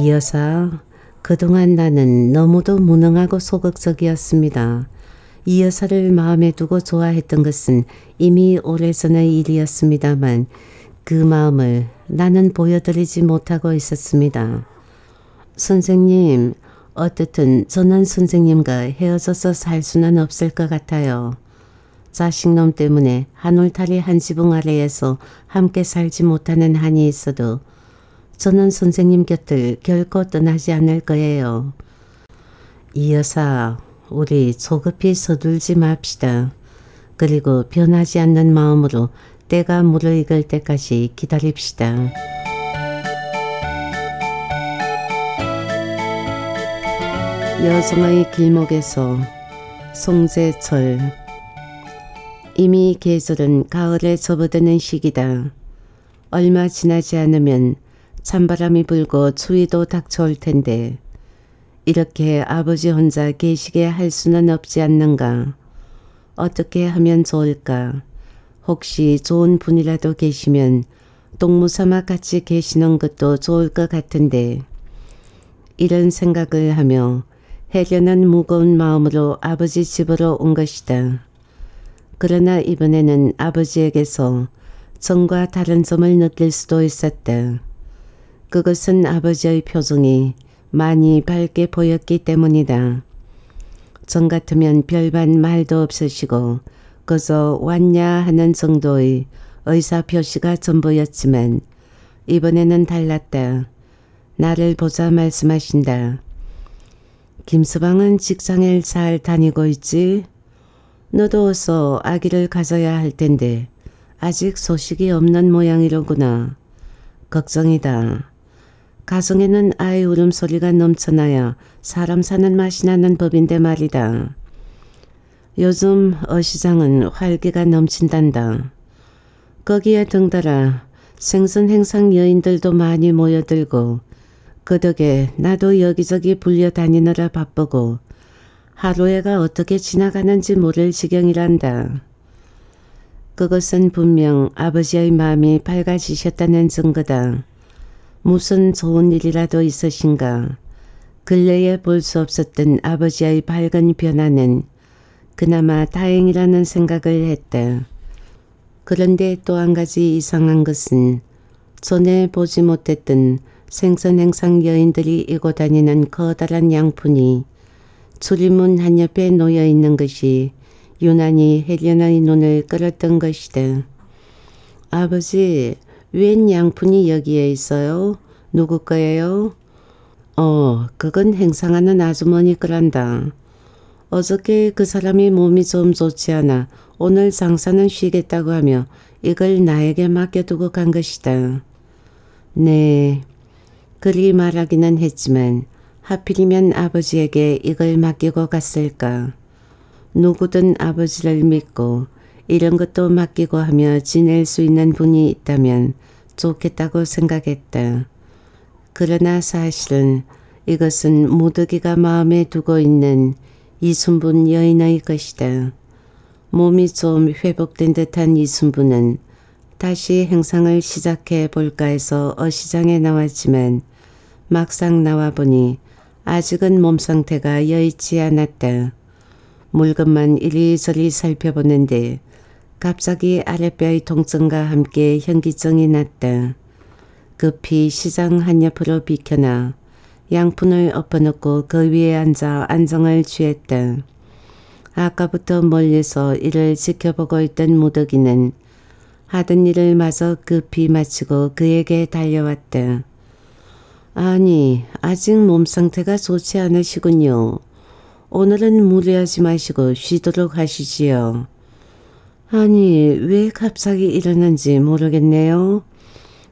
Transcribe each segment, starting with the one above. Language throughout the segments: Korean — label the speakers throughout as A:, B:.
A: 이어서 그동안 나는 너무도 무능하고 소극적이었습니다. 이 여사를 마음에 두고 좋아했던 것은 이미 오래전의 일이었습니다만 그 마음을 나는 보여드리지 못하고 있었습니다. 선생님, 어떻든 저는 선생님과 헤어져서 살 수는 없을 것 같아요. 자식놈 때문에 한울타리 한 지붕 아래에서 함께 살지 못하는 한이 있어도 저는 선생님 곁을 결코 떠나지 않을 거예요. 이 여사, 우리 조급히 서둘지 맙시다. 그리고 변하지 않는 마음으로 때가 물을 익을 때까지 기다립시다. 여성의 길목에서 송재철 이미 계절은 가을에 접어드는 시기다. 얼마 지나지 않으면 찬바람이 불고 추위도 닥쳐올 텐데 이렇게 아버지 혼자 계시게 할 수는 없지 않는가. 어떻게 하면 좋을까. 혹시 좋은 분이라도 계시면 동무삼아 같이 계시는 것도 좋을 것 같은데 이런 생각을 하며 해련한 무거운 마음으로 아버지 집으로 온 것이다. 그러나 이번에는 아버지에게서 정과 다른 점을 느낄 수도 있었다. 그것은 아버지의 표정이 많이 밝게 보였기 때문이다. 전 같으면 별반 말도 없으시고 그저 왔냐 하는 정도의 의사표시가 전부였지만 이번에는 달랐다. 나를 보자 말씀하신다. 김수방은 직장을 잘 다니고 있지? 너도 어서 아기를 가져야 할 텐데 아직 소식이 없는 모양이로구나. 걱정이다. 가성에는 아이 울음소리가 넘쳐나야 사람 사는 맛이 나는 법인데 말이다. 요즘 어시장은 활기가 넘친단다. 거기에 등달아 생선 행상 여인들도 많이 모여들고 그 덕에 나도 여기저기 불려 다니느라 바쁘고 하루해가 어떻게 지나가는지 모를 지경이란다. 그것은 분명 아버지의 마음이 밝아지셨다는 증거다. 무슨 좋은 일이라도 있으신가. 근래에 볼 수 없었던 아버지의 밝은 변화는 그나마 다행이라는 생각을 했다. 그런데 또 한 가지 이상한 것은 전에 보지 못했던 생선행상 여인들이 이고 다니는 커다란 양푼이 출입문 한옆에 놓여 있는 것이 유난히 혜련의 눈을 끌었던 것이다. 아버지, 웬 양푼이 여기에 있어요? 누구 거예요? 어, 그건 행상하는 아주머니 거란다. 어저께 그 사람이 몸이 좀 좋지 않아 오늘 장사는 쉬겠다고 하며 이걸 나에게 맡겨두고 간 것이다. 네, 그리 말하기는 했지만 하필이면 아버지에게 이걸 맡기고 갔을까. 누구든 아버지를 믿고 이런 것도 맡기고 하며 지낼 수 있는 분이 있다면 좋겠다고 생각했다. 그러나 사실은 이것은 무더기가 마음에 두고 있는 이순분 여인의 것이다. 몸이 좀 회복된 듯한 이순분은 다시 행상을 시작해 볼까 해서 어시장에 나왔지만 막상 나와보니 아직은 몸 상태가 여의치 않았다. 물건만 이리저리 살펴보는데 갑자기 아랫배의 통증과 함께 현기증이 났다. 급히 시장 한옆으로 비켜나 양푼을 엎어놓고 그 위에 앉아 안정을 취했다. 아까부터 멀리서 이를 지켜보고 있던 무더기는 하던 일을 마저 급히 마치고 그에게 달려왔다. 아니, 아직 몸 상태가 좋지 않으시군요. 오늘은 무리하지 마시고 쉬도록 하시지요. 아니, 왜 갑자기 이러는지 모르겠네요.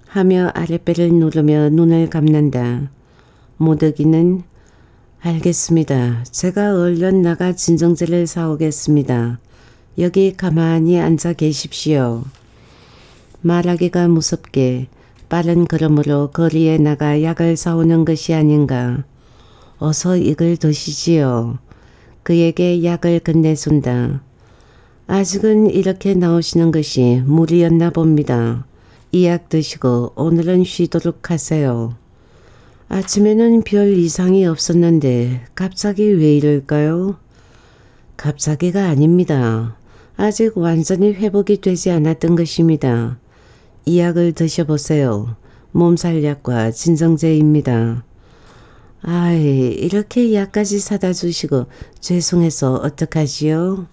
A: 하며 아랫배를 누르며 눈을 감는다. 모더기는 알겠습니다. 제가 얼른 나가 진정제를 사오겠습니다. 여기 가만히 앉아 계십시오. 말하기가 무섭게 빠른 걸음으로 거리에 나가 약을 사오는 것이 아닌가. 어서 이걸 드시지요. 그에게 약을 건네준다. 아직은 이렇게 나오시는 것이 무리였나 봅니다. 이 약 드시고 오늘은 쉬도록 하세요. 아침에는 별 이상이 없었는데 갑자기 왜 이럴까요? 갑자기가 아닙니다. 아직 완전히 회복이 되지 않았던 것입니다. 이 약을 드셔보세요. 몸살약과 진정제입니다. 아이, 이렇게 약까지 사다 주시고 죄송해서 어떡하지요?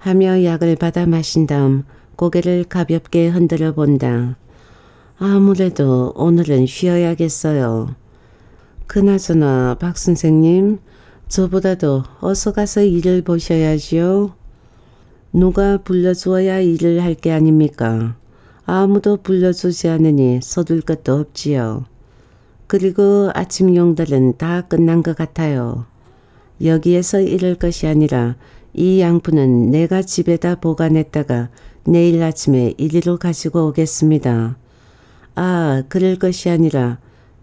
A: 하며 약을 받아 마신 다음 고개를 가볍게 흔들어 본다. 아무래도 오늘은 쉬어야겠어요. 그나저나 박 선생님 저보다도 어서 가서 일을 보셔야지요. 누가 불러주어야 일을 할 게 아닙니까? 아무도 불러주지 않으니 서둘 것도 없지요. 그리고 아침 용달은 다 끝난 것 같아요. 여기에서 이럴 것이 아니라 이 양푼은 내가 집에다 보관했다가 내일 아침에 이리로 가지고 오겠습니다. 아, 그럴 것이 아니라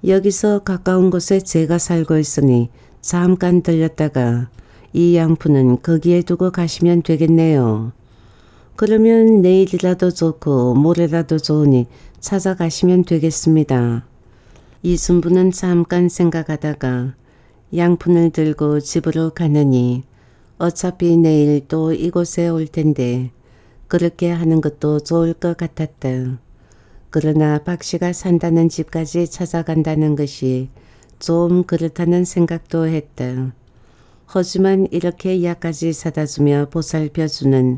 A: 여기서 가까운 곳에 제가 살고 있으니 잠깐 들렸다가 이 양푼은 거기에 두고 가시면 되겠네요. 그러면 내일이라도 좋고 모레라도 좋으니 찾아가시면 되겠습니다. 이순부는 잠깐 생각하다가 양푼을 들고 집으로 가느니 어차피 내일 또 이곳에 올 텐데 그렇게 하는 것도 좋을 것 같았다. 그러나 박 씨가 산다는 집까지 찾아간다는 것이 좀 그렇다는 생각도 했다. 하지만 이렇게 약까지 사다 주며 보살펴주는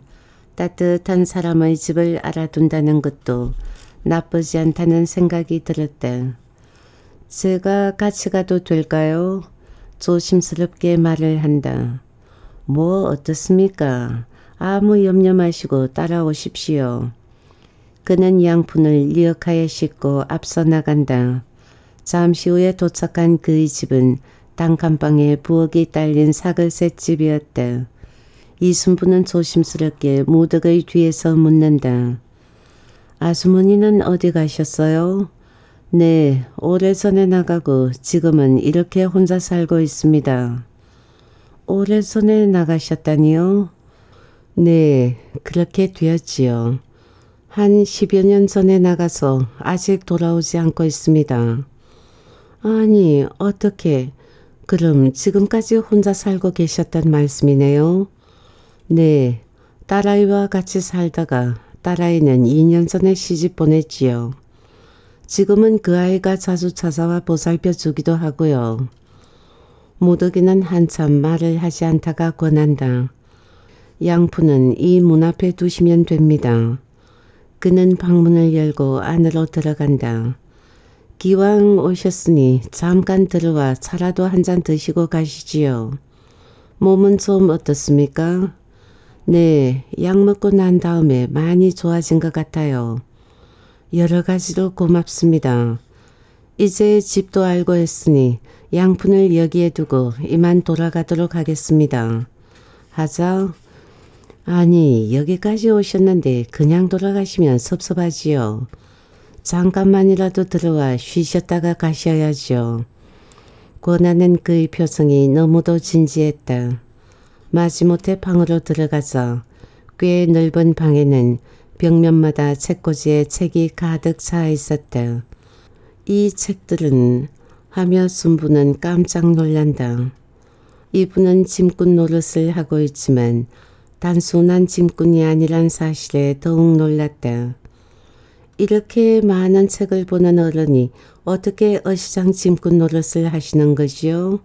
A: 따뜻한 사람의 집을 알아둔다는 것도 나쁘지 않다는 생각이 들었다. 제가 같이 가도 될까요? 조심스럽게 말을 한다. 뭐 어떻습니까? 아무 염려 마시고 따라오십시오. 그는 양푼을 리어카에 싣고 앞서 나간다. 잠시 후에 도착한 그의 집은 단칸방에 부엌이 딸린 사글새 집이었다. 이순부는 조심스럽게 무덕의 뒤에서 묻는다. 아주머니는 어디 가셨어요? 네, 오래전에 나가고 지금은 이렇게 혼자 살고 있습니다. 오랜선에 나가셨다니요? 네, 그렇게 되었지요. 한 10여 년 전에 나가서 아직 돌아오지 않고 있습니다. 아니, 어떻게? 그럼 지금까지 혼자 살고 계셨단 말씀이네요? 네, 딸아이와 같이 살다가 딸아이는 2년 전에 시집 보냈지요. 지금은 그 아이가 자주 찾아와 보살펴 주기도 하고요. 모덕기는 한참 말을 하지 않다가 권한다. 양푼는이 문 앞에 두시면 됩니다. 그는 방문을 열고 안으로 들어간다. 기왕 오셨으니 잠깐 들어와 차라도 한 잔 드시고 가시지요. 몸은 좀 어떻습니까? 네, 약 먹고 난 다음에 많이 좋아진 것 같아요. 여러 가지로 고맙습니다. 이제 집도 알고 했으니 양푼을 여기에 두고 이만 돌아가도록 하겠습니다. 하자 아니 여기까지 오셨는데 그냥 돌아가시면 섭섭하지요. 잠깐만이라도 들어와 쉬셨다가 가셔야죠. 권하는 그의 표정이 너무도 진지했다. 마지못해 방으로 들어가서 꽤 넓은 방에는 벽면마다 책꽂이에 책이 가득 차 있었다. 이 책들은 하며 순부는 깜짝 놀란다. 이분은 짐꾼 노릇을 하고 있지만 단순한 짐꾼이 아니란 사실에 더욱 놀랐다. 이렇게 많은 책을 보는 어른이 어떻게 어시장 짐꾼 노릇을 하시는 것이요?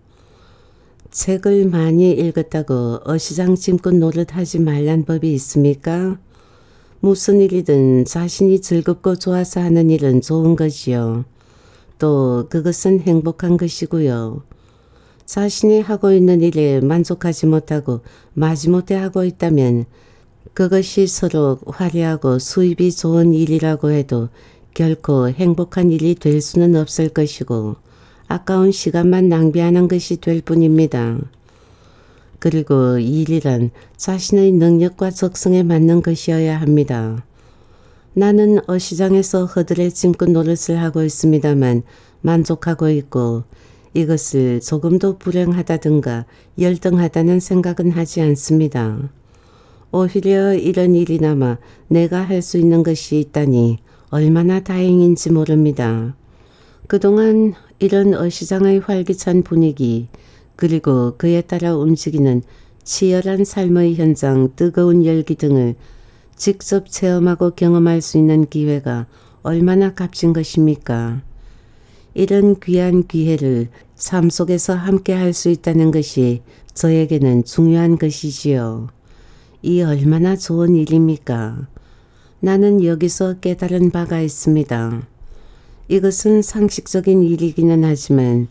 A: 책을 많이 읽었다고 어시장 짐꾼 노릇하지 말란 법이 있습니까? 무슨 일이든 자신이 즐겁고 좋아서 하는 일은 좋은 것이요. 또 그것은 행복한 것이고요. 자신이 하고 있는 일에 만족하지 못하고 마지못해 하고 있다면 그것이 서로 화려하고 수입이 좋은 일이라고 해도 결코 행복한 일이 될 수는 없을 것이고 아까운 시간만 낭비하는 것이 될 뿐입니다. 그리고 일이란 자신의 능력과 적성에 맞는 것이어야 합니다. 나는 어시장에서 허들에 짐꾼 노릇을 하고 있습니다만 만족하고 있고 이것을 조금도 불행하다든가 열등하다는 생각은 하지 않습니다. 오히려 이런 일이나마 내가 할 수 있는 것이 있다니 얼마나 다행인지 모릅니다. 그동안 이런 어시장의 활기찬 분위기 그리고 그에 따라 움직이는 치열한 삶의 현장 뜨거운 열기 등을 직접 체험하고 경험할 수 있는 기회가 얼마나 값진 것입니까? 이런 귀한 기회를 삶 속에서 함께 할 수 있다는 것이 저에게는 중요한 것이지요. 이 얼마나 좋은 일입니까? 나는 여기서 깨달은 바가 있습니다. 이것은 상식적인 일이기는 하지만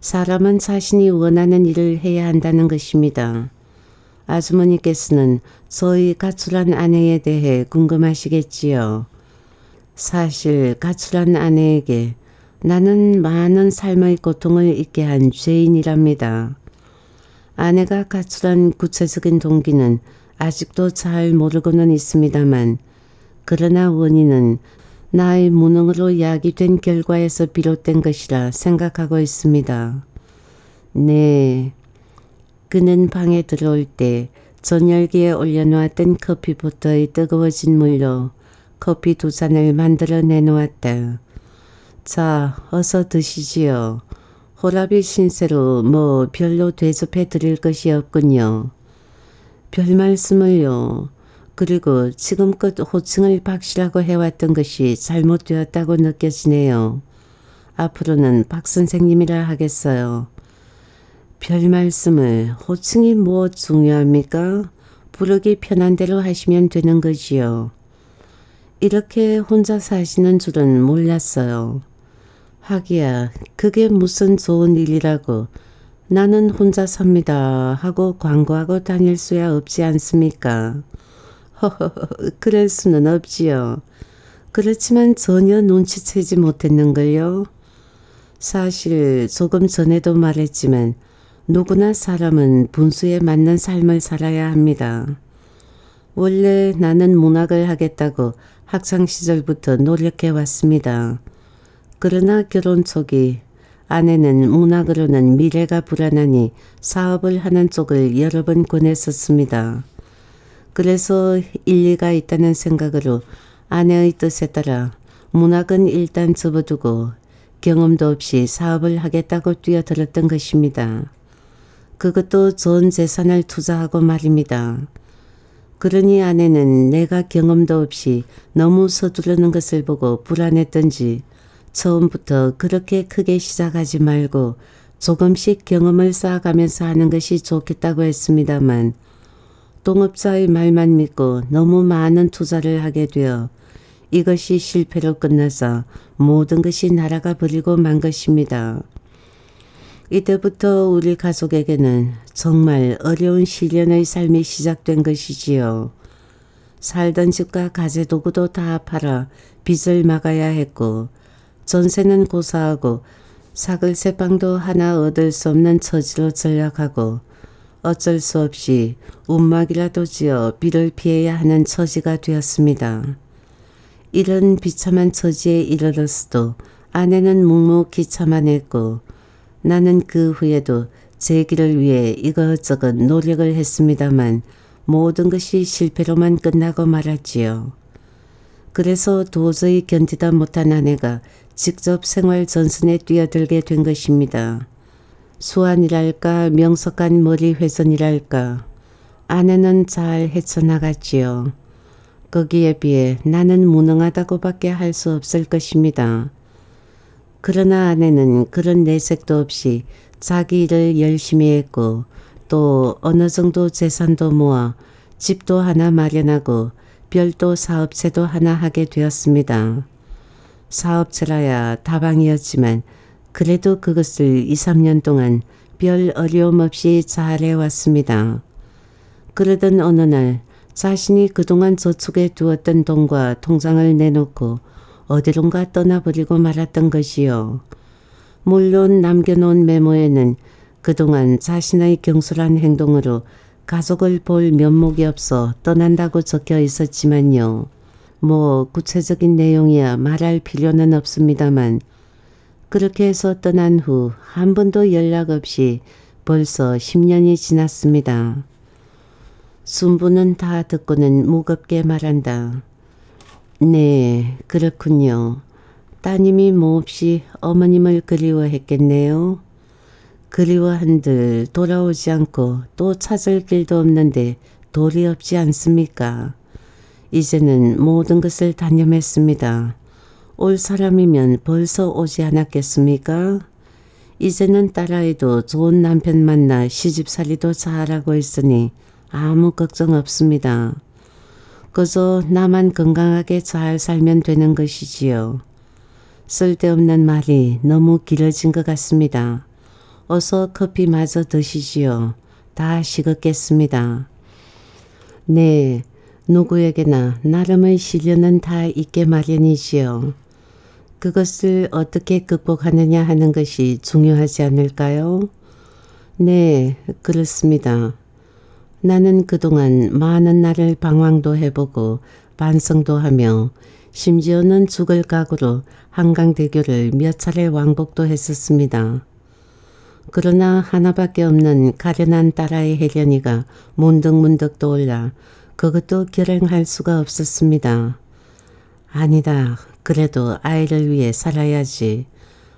A: 사람은 자신이 원하는 일을 해야 한다는 것입니다. 아주머니께서는 소위 가출한 아내에 대해 궁금하시겠지요. 사실 가출한 아내에게 나는 많은 삶의 고통을 잊게 한 죄인이랍니다. 아내가 가출한 구체적인 동기는 아직도 잘 모르고는 있습니다만 그러나 원인은 나의 무능으로 야기된 결과에서 비롯된 것이라 생각하고 있습니다. 네, 그는 방에 들어올 때 전열기에 올려놓았던 커피포터의 뜨거워진 물로 커피 두 잔을 만들어 내놓았다. 자, 어서 드시지요. 호랍이 신세로 뭐 별로 대접해 드릴 것이 없군요. 별 말씀을요. 그리고 지금껏 호칭을 박씨라고 해왔던 것이 잘못되었다고 느껴지네요. 앞으로는 박 선생님이라 하겠어요. 별 말씀을 호칭이 뭐 중요합니까? 부르기 편한 대로 하시면 되는 거지요. 이렇게 혼자 사시는 줄은 몰랐어요. 하기야 그게 무슨 좋은 일이라고 나는 혼자 삽니다 하고 광고하고 다닐 수야 없지 않습니까? 허허 그럴 수는 없지요. 그렇지만 전혀 눈치채지 못했는걸요. 사실 조금 전에도 말했지만 누구나 사람은 분수에 맞는 삶을 살아야 합니다. 원래 나는 문학을 하겠다고 학창시절부터 노력해왔습니다. 그러나 결혼 초기 아내는 문학으로는 미래가 불안하니 사업을 하는 쪽을 여러 번 권했었습니다. 그래서 일리가 있다는 생각으로 아내의 뜻에 따라 문학은 일단 접어두고 경험도 없이 사업을 하겠다고 뛰어들었던 것입니다. 그것도 좋은 재산을 투자하고 말입니다. 그러니 아내는 내가 경험도 없이 너무 서두르는 것을 보고 불안했던지 처음부터 그렇게 크게 시작하지 말고 조금씩 경험을 쌓아가면서 하는 것이 좋겠다고 했습니다만 동업자의 말만 믿고 너무 많은 투자를 하게 되어 이것이 실패로 끝나서 모든 것이 날아가 버리고 만 것입니다. 이때부터 우리 가족에게는 정말 어려운 시련의 삶이 시작된 것이지요. 살던 집과 가재도구도 다 팔아 빚을 막아야 했고 전세는 고사하고 사글 세빵도 하나 얻을 수 없는 처지로 전락하고 어쩔 수 없이 운막이라도 지어 비를 피해야 하는 처지가 되었습니다. 이런 비참한 처지에 이르렀어도 아내는 묵묵히 참아냈고 나는 그 후에도 제기를 위해 이것저것 노력을 했습니다만 모든 것이 실패로만 끝나고 말았지요. 그래서 도저히 견디다 못한 아내가 직접 생활 전선에 뛰어들게 된 것입니다. 수완이랄까 명석한 머리 회전이랄까 아내는 잘 헤쳐나갔지요. 거기에 비해 나는 무능하다고밖에 할 수 없을 것입니다. 그러나 아내는 그런 내색도 없이 자기를 열심히 했고 또 어느 정도 재산도 모아 집도 하나 마련하고 별도 사업체도 하나 하게 되었습니다. 사업체라야 다방이었지만 그래도 그것을 2, 3년 동안 별 어려움 없이 잘해왔습니다. 그러던 어느 날 자신이 그동안 저축해 두었던 돈과 통장을 내놓고 어디론가 떠나버리고 말았던 것이요. 물론 남겨놓은 메모에는 그동안 자신의 경솔한 행동으로 가족을 볼 면목이 없어 떠난다고 적혀 있었지만요. 뭐 구체적인 내용이야 말할 필요는 없습니다만 그렇게 해서 떠난 후 한 번도 연락 없이 벌써 10년이 지났습니다. 순부는 다 듣고는 무겁게 말한다. 네, 그렇군요. 따님이 몹시 어머님을 그리워했겠네요. 그리워한들 돌아오지 않고 또 찾을 길도 없는데 도리 없지 않습니까? 이제는 모든 것을 단념했습니다. 올 사람이면 벌써 오지 않았겠습니까? 이제는 딸아이도 좋은 남편 만나 시집살이도 잘하고 있으니 아무 걱정 없습니다. 그저 나만 건강하게 잘 살면 되는 것이지요. 쓸데없는 말이 너무 길어진 것 같습니다. 어서 커피 마저 드시지요. 다 식었겠습니다. 네, 누구에게나 나름의 시련은 다 있게 마련이지요. 그것을 어떻게 극복하느냐 하는 것이 중요하지 않을까요? 네, 그렇습니다. 나는 그동안 많은 날을 방황도 해보고 반성도 하며 심지어는 죽을 각오로 한강대교를 몇 차례 왕복도 했었습니다. 그러나 하나밖에 없는 가련한 딸아이 혜련이가 문득문득 떠올라 그것도 결행할 수가 없었습니다. 아니다. 그래도 아이를 위해 살아야지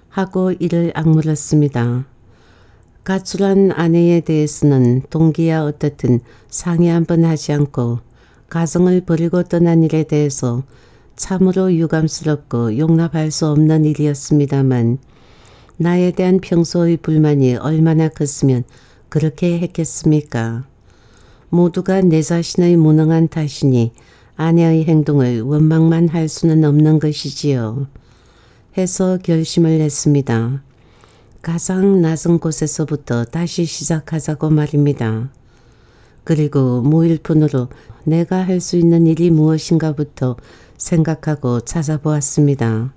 A: 하고 이를 악물었습니다. 가출한 아내에 대해서는 동기야 어떻든 상의 한번 하지 않고 가정을 버리고 떠난 일에 대해서 참으로 유감스럽고 용납할 수 없는 일이었습니다만 나에 대한 평소의 불만이 얼마나 컸으면 그렇게 했겠습니까? 모두가 내 자신의 무능한 탓이니 아내의 행동을 원망만 할 수는 없는 것이지요. 해서 결심을 했습니다. 가장 낮은 곳에서부터 다시 시작하자고 말입니다. 그리고 무일푼으로 내가 할 수 있는 일이 무엇인가부터 생각하고 찾아보았습니다.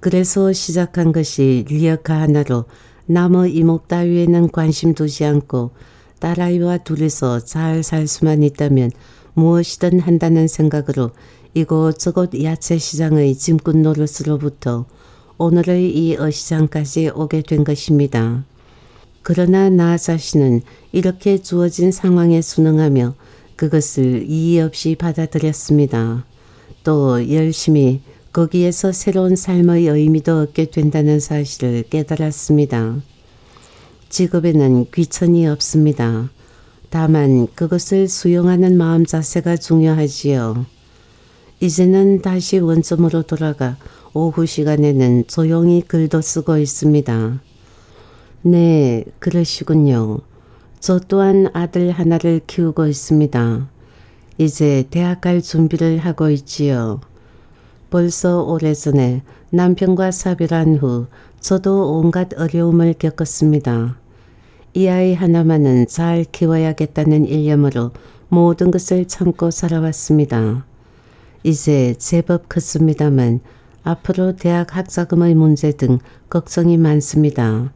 A: 그래서 시작한 것이 리어카 하나로 나무 이목 따위에는 관심 두지 않고 딸아이와 둘이서 잘 살 수만 있다면 무엇이든 한다는 생각으로 이곳저곳 야채 시장의 짐꾼 노릇으로부터 오늘의 이 어시장까지 오게 된 것입니다. 그러나 나 자신은 이렇게 주어진 상황에 순응하며 그것을 이의 없이 받아들였습니다. 또 열심히 거기에서 새로운 삶의 의미도 얻게 된다는 사실을 깨달았습니다. 직업에는 귀천이 없습니다. 다만 그것을 수용하는 마음 자세가 중요하지요. 이제는 다시 원점으로 돌아가 오후 시간에는 조용히 글도 쓰고 있습니다. 네, 그러시군요. 저 또한 아들 하나를 키우고 있습니다. 이제 대학 갈 준비를 하고 있지요. 벌써 오래전에 남편과 사별한 후 저도 온갖 어려움을 겪었습니다. 이 아이 하나만은 잘 키워야겠다는 일념으로 모든 것을 참고 살아왔습니다. 이제 제법 컸습니다만 앞으로 대학 학자금의 문제 등 걱정이 많습니다.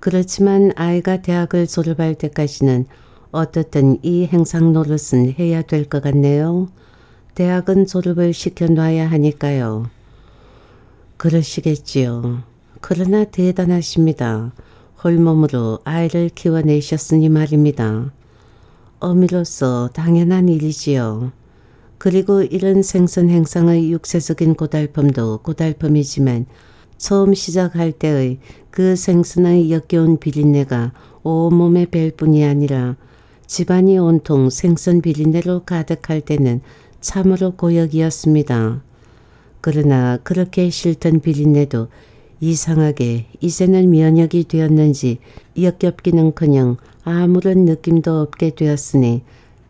A: 그렇지만 아이가 대학을 졸업할 때까지는 어떻든 이 행상 노릇은 해야 될 것 같네요. 대학은 졸업을 시켜놔야 하니까요. 그러시겠지요. 그러나 대단하십니다. 홀몸으로 아이를 키워내셨으니 말입니다. 어미로서 당연한 일이지요. 그리고 이런 생선 행성의 육체적인 고달픔도 고달픔이지만 처음 시작할 때의 그 생선의 역겨운 비린내가 온몸에 벨 뿐이 아니라 집안이 온통 생선 비린내로 가득할 때는 참으로 고역이었습니다. 그러나 그렇게 싫던 비린내도 이상하게 이제는 면역이 되었는지 역겹기는커녕 아무런 느낌도 없게 되었으니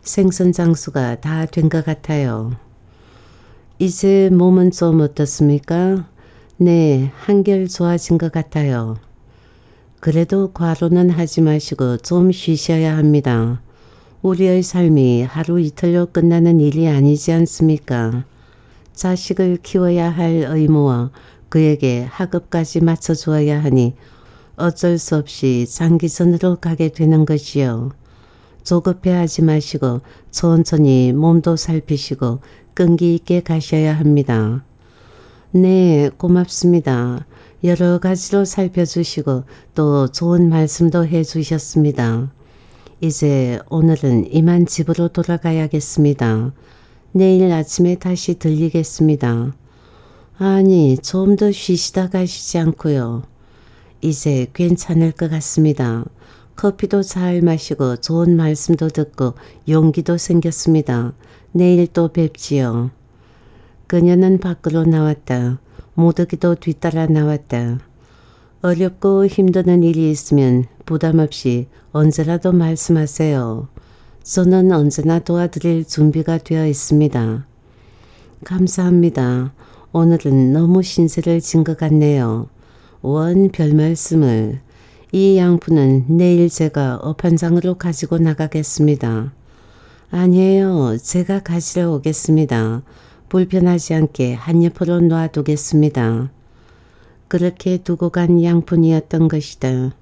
A: 생선 장수가 다 된 것 같아요. 이제 몸은 좀 어떻습니까? 네, 한결 좋아진 것 같아요. 그래도 과로는 하지 마시고 좀 쉬셔야 합니다. 우리의 삶이 하루 이틀로 끝나는 일이 아니지 않습니까? 자식을 키워야 할 의무와 그에게 학업까지 맞춰주어야 하니 어쩔 수 없이 장기선으로 가게 되는 것이요. 조급해하지 마시고 천천히 몸도 살피시고 끈기 있게 가셔야 합니다. 네, 고맙습니다. 여러 가지로 살펴주시고 또 좋은 말씀도 해주셨습니다. 이제 오늘은 이만 집으로 돌아가야겠습니다. 내일 아침에 다시 들리겠습니다. 아니, 좀 더 쉬시다 가시지 않고요. 이제 괜찮을 것 같습니다. 커피도 잘 마시고 좋은 말씀도 듣고 용기도 생겼습니다. 내일 또 뵙지요. 그녀는 밖으로 나왔다. 모두기도 뒤따라 나왔다. 어렵고 힘드는 일이 있으면 부담 없이 언제라도 말씀하세요. 저는 언제나 도와드릴 준비가 되어 있습니다. 감사합니다. 오늘은 너무 신세를 진 것 같네요. 원별 말씀을. 이양푼은 내일 제가 어판장으로 가지고 나가겠습니다. 아니에요. 제가 가지러 오겠습니다. 불편하지 않게 한 옆으로 놔두겠습니다. 그렇게 두고 간 양푼이었던 것이다.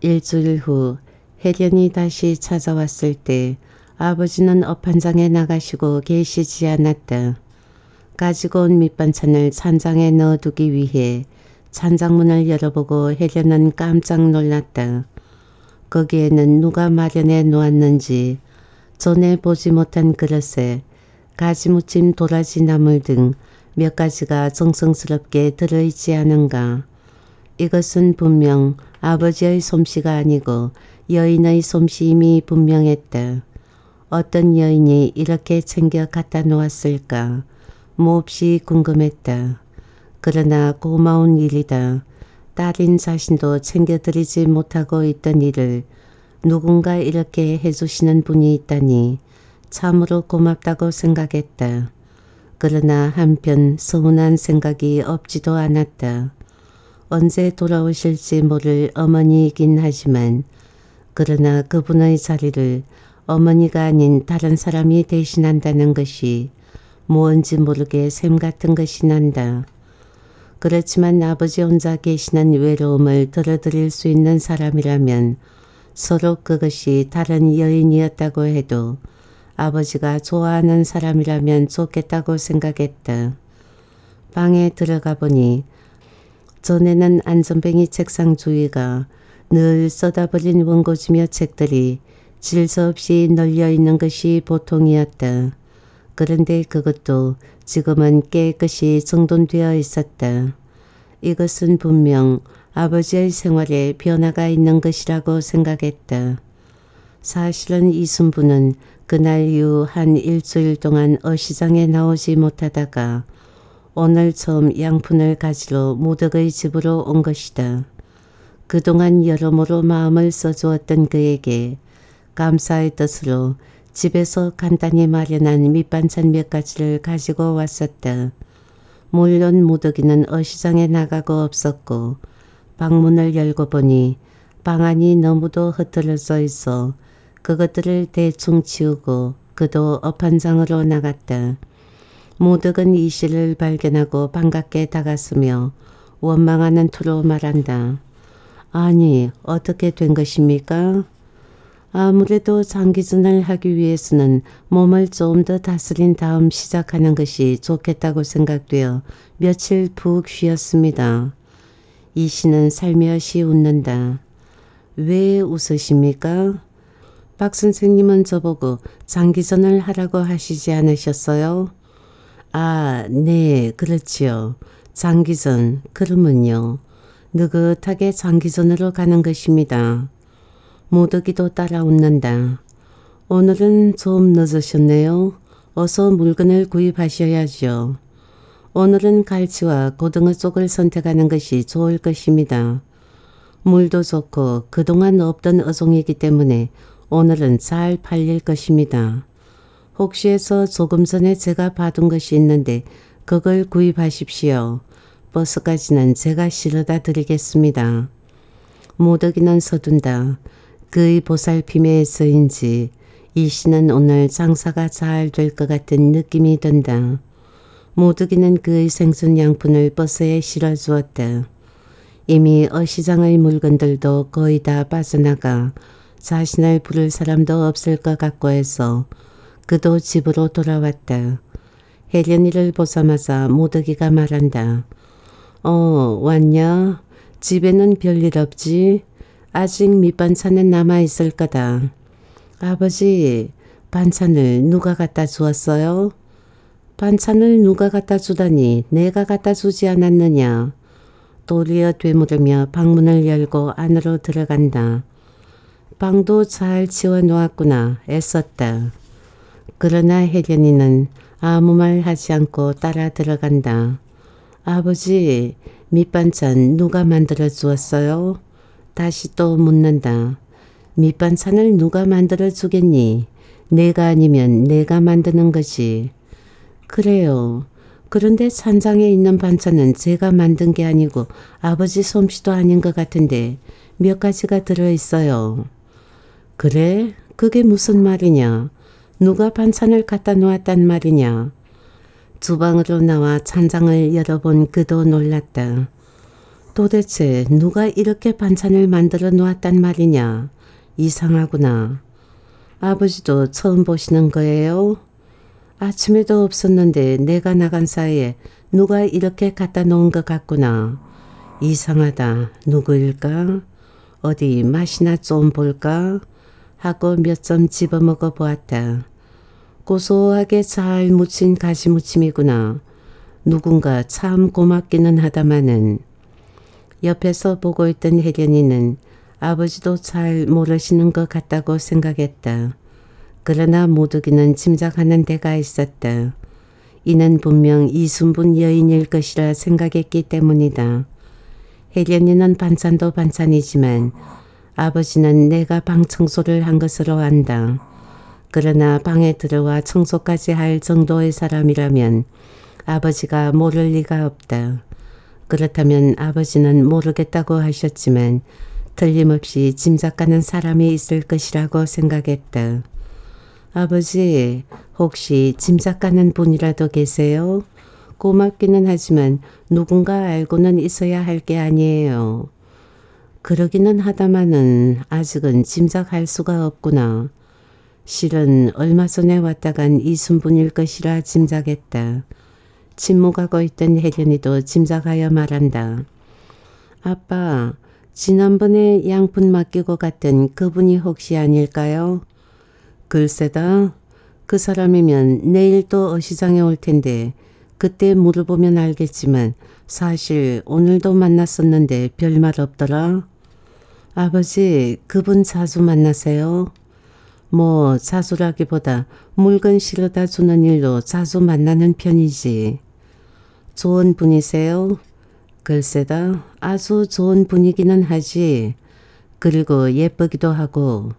A: 일주일 후 혜련이 다시 찾아왔을 때 아버지는 업판장에 나가시고 계시지 않았다. 가지고 온 밑반찬을 산장에 넣어두기 위해 산장문을 열어보고 혜련은 깜짝 놀랐다. 거기에는 누가 마련해 놓았는지 전에 보지 못한 그릇에 가지무침 도라지 나물 등 몇 가지가 정성스럽게 들어있지 않은가. 이것은 분명 아버지의 솜씨가 아니고 여인의 솜씨임이 분명했다. 어떤 여인이 이렇게 챙겨 갖다 놓았을까 몹시 궁금했다. 그러나 고마운 일이다. 딸인 자신도 챙겨드리지 못하고 있던 일을 누군가 이렇게 해주시는 분이 있다니 참으로 고맙다고 생각했다. 그러나 한편 서운한 생각이 없지도 않았다. 언제 돌아오실지 모를 어머니이긴 하지만 그러나 그분의 자리를 어머니가 아닌 다른 사람이 대신한다는 것이 뭔지 모르게 샘 같은 것이 난다. 그렇지만 아버지 혼자 계시는 외로움을 들어드릴 수 있는 사람이라면 서로 그것이 다른 여인이었다고 해도 아버지가 좋아하는 사람이라면 좋겠다고 생각했다. 방에 들어가 보니 전에는 안전뱅이 책상 주위가 늘쏟아버린 원고지며 책들이 질서 없이 널려 있는 것이 보통이었다. 그런데 그것도 지금은 깨끗이 정돈되어 있었다. 이것은 분명 아버지의 생활에 변화가 있는 것이라고 생각했다. 사실은 이순부는 그날 이후 한 일주일 동안 어시장에 나오지 못하다가 오늘 처음 양푼을 가지러 모덕의 집으로 온 것이다. 그동안 여러모로 마음을 써주었던 그에게 감사의 뜻으로 집에서 간단히 마련한 밑반찬 몇 가지를 가지고 왔었다. 물론 무더기는 어시장에 나가고 없었고 방문을 열고 보니 방 안이 너무도 흐트러져 있어 그것들을 대충 치우고 그도 업한장으로 나갔다. 무득은이 씨를 발견하고 반갑게 다가으며 원망하는 투로 말한다. 아니 어떻게 된 것입니까? 아무래도 장기전을 하기 위해서는 몸을 좀 더 다스린 다음 시작하는 것이 좋겠다고 생각되어 며칠 푹 쉬었습니다. 이 씨는 살며시 웃는다. 왜 웃으십니까? 박 선생님은 저보고 장기전을 하라고 하시지 않으셨어요? 아, 네, 그렇지요. 장기전, 그러면요. 느긋하게 장기전으로 가는 것입니다. 모더기도 따라 웃는다. 오늘은 좀 늦으셨네요. 어서 물건을 구입하셔야죠. 오늘은 갈치와 고등어 쪽을 선택하는 것이 좋을 것입니다. 물도 좋고 그동안 없던 어종이기 때문에 오늘은 잘 팔릴 것입니다. 혹시 해서 조금 전에 제가 받은 것이 있는데 그걸 구입하십시오. 버스까지는 제가 실어다 드리겠습니다. 모더기는 서둔다. 그의 보살핌에 쓰인지 이 씨는 오늘 장사가 잘 될 것 같은 느낌이 든다. 모두기는 그의 생선 양푼을 버스에 실어 주었다. 이미 어시장의 물건들도 거의 다 빠져나가 자신을 부를 사람도 없을 것 같고 해서 그도 집으로 돌아왔다. 혜련이를 보자마자 모더기가 말한다. 어 왔냐? 집에는 별일 없지? 아직 밑반찬은 남아있을 거다. 아버지, 반찬을 누가 갖다 주었어요? 반찬을 누가 갖다 주다니 내가 갖다 주지 않았느냐. 도리어 되물으며 방문을 열고 안으로 들어간다. 방도 잘 치워놓았구나 애썼다. 그러나 혜련이는 아무 말 하지 않고 따라 들어간다. 아버지 밑반찬 누가 만들어 주었어요? 다시 또 묻는다. 밑반찬을 누가 만들어 주겠니? 내가 아니면 내가 만드는 것이. 그래요. 그런데 산장에 있는 반찬은 제가 만든 게 아니고 아버지 솜씨도 아닌 것 같은데 몇 가지가 들어있어요. 그래? 그게 무슨 말이냐? 누가 반찬을 갖다 놓았단 말이냐? 주방으로 나와 찬장을 열어본 그도 놀랐다. 도대체 누가 이렇게 반찬을 만들어 놓았단 말이냐. 이상하구나. 아버지도 처음 보시는 거예요? 아침에도 없었는데 내가 나간 사이에 누가 이렇게 갖다 놓은 것 같구나. 이상하다. 누구일까? 어디 맛이나 좀 볼까? 하고 몇 점 집어먹어 보았다. 고소하게 잘 묻힌 가지무침이구나. 누군가 참 고맙기는 하다마는 옆에서 보고 있던 혜련이는 아버지도 잘 모르시는 것 같다고 생각했다. 그러나 모두기는 짐작하는 데가 있었다. 이는 분명 이순분 여인일 것이라 생각했기 때문이다. 혜련이는 반찬도 반찬이지만 아버지는 내가 방 청소를 한 것으로 안다. 그러나 방에 들어와 청소까지 할 정도의 사람이라면 아버지가 모를 리가 없다. 그렇다면 아버지는 모르겠다고 하셨지만 틀림없이 짐작가는 사람이 있을 것이라고 생각했다. 아버지, 혹시 짐작가는 분이라도 계세요? 고맙기는 하지만 누군가 알고는 있어야 할 게 아니에요. 그러기는 하다마는 아직은 짐작할 수가 없구나. 실은 얼마 전에 왔다 간 이순분일 것이라 짐작했다. 침묵하고 있던 혜련이도 짐작하여 말한다. 아빠, 지난번에 양푼 맡기고 갔던 그분이 혹시 아닐까요? 글쎄다. 그 사람이면 내일 또 어시장에 올 텐데 그때 물어보면 알겠지만 사실 오늘도 만났었는데 별 말 없더라. 아버지, 그분 자주 만나세요? 뭐 자수라기보다 물건 실어다 주는 일로 자주 만나는 편이지. 좋은 분이세요? 글쎄다 아주 좋은 분이기는 하지. 그리고 예쁘기도 하고.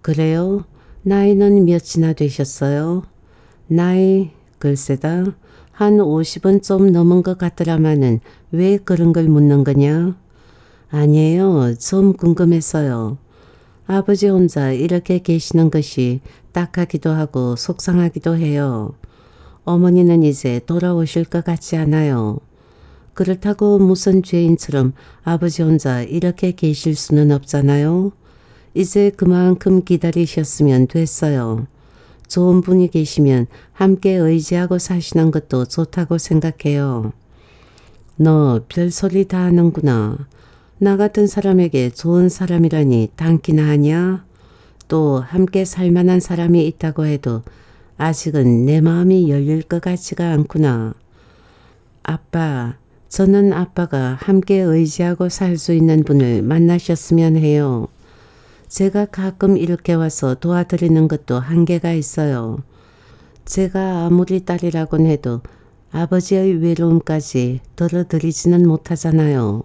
A: 그래요? 나이는 몇이나 되셨어요? 나이 글쎄다 한 50은 좀 넘은 것 같더라마는 왜 그런 걸 묻는 거냐? 아니에요. 좀 궁금해서요. 아버지 혼자 이렇게 계시는 것이 딱하기도 하고 속상하기도 해요. 어머니는 이제 돌아오실 것 같지 않아요. 그렇다고 무슨 죄인처럼 아버지 혼자 이렇게 계실 수는 없잖아요. 이제 그만큼 기다리셨으면 됐어요. 좋은 분이 계시면 함께 의지하고 사시는 것도 좋다고 생각해요. 너 별소리 다 하는구나. 나 같은 사람에게 좋은 사람이라니 당기나 하냐? 또 함께 살만한 사람이 있다고 해도 아직은 내 마음이 열릴 것 같지가 않구나. 아빠, 저는 아빠가 함께 의지하고 살 수 있는 분을 만나셨으면 해요. 제가 가끔 이렇게 와서 도와드리는 것도 한계가 있어요. 제가 아무리 딸이라곤 해도 아버지의 외로움까지 덜어드리지는 못하잖아요.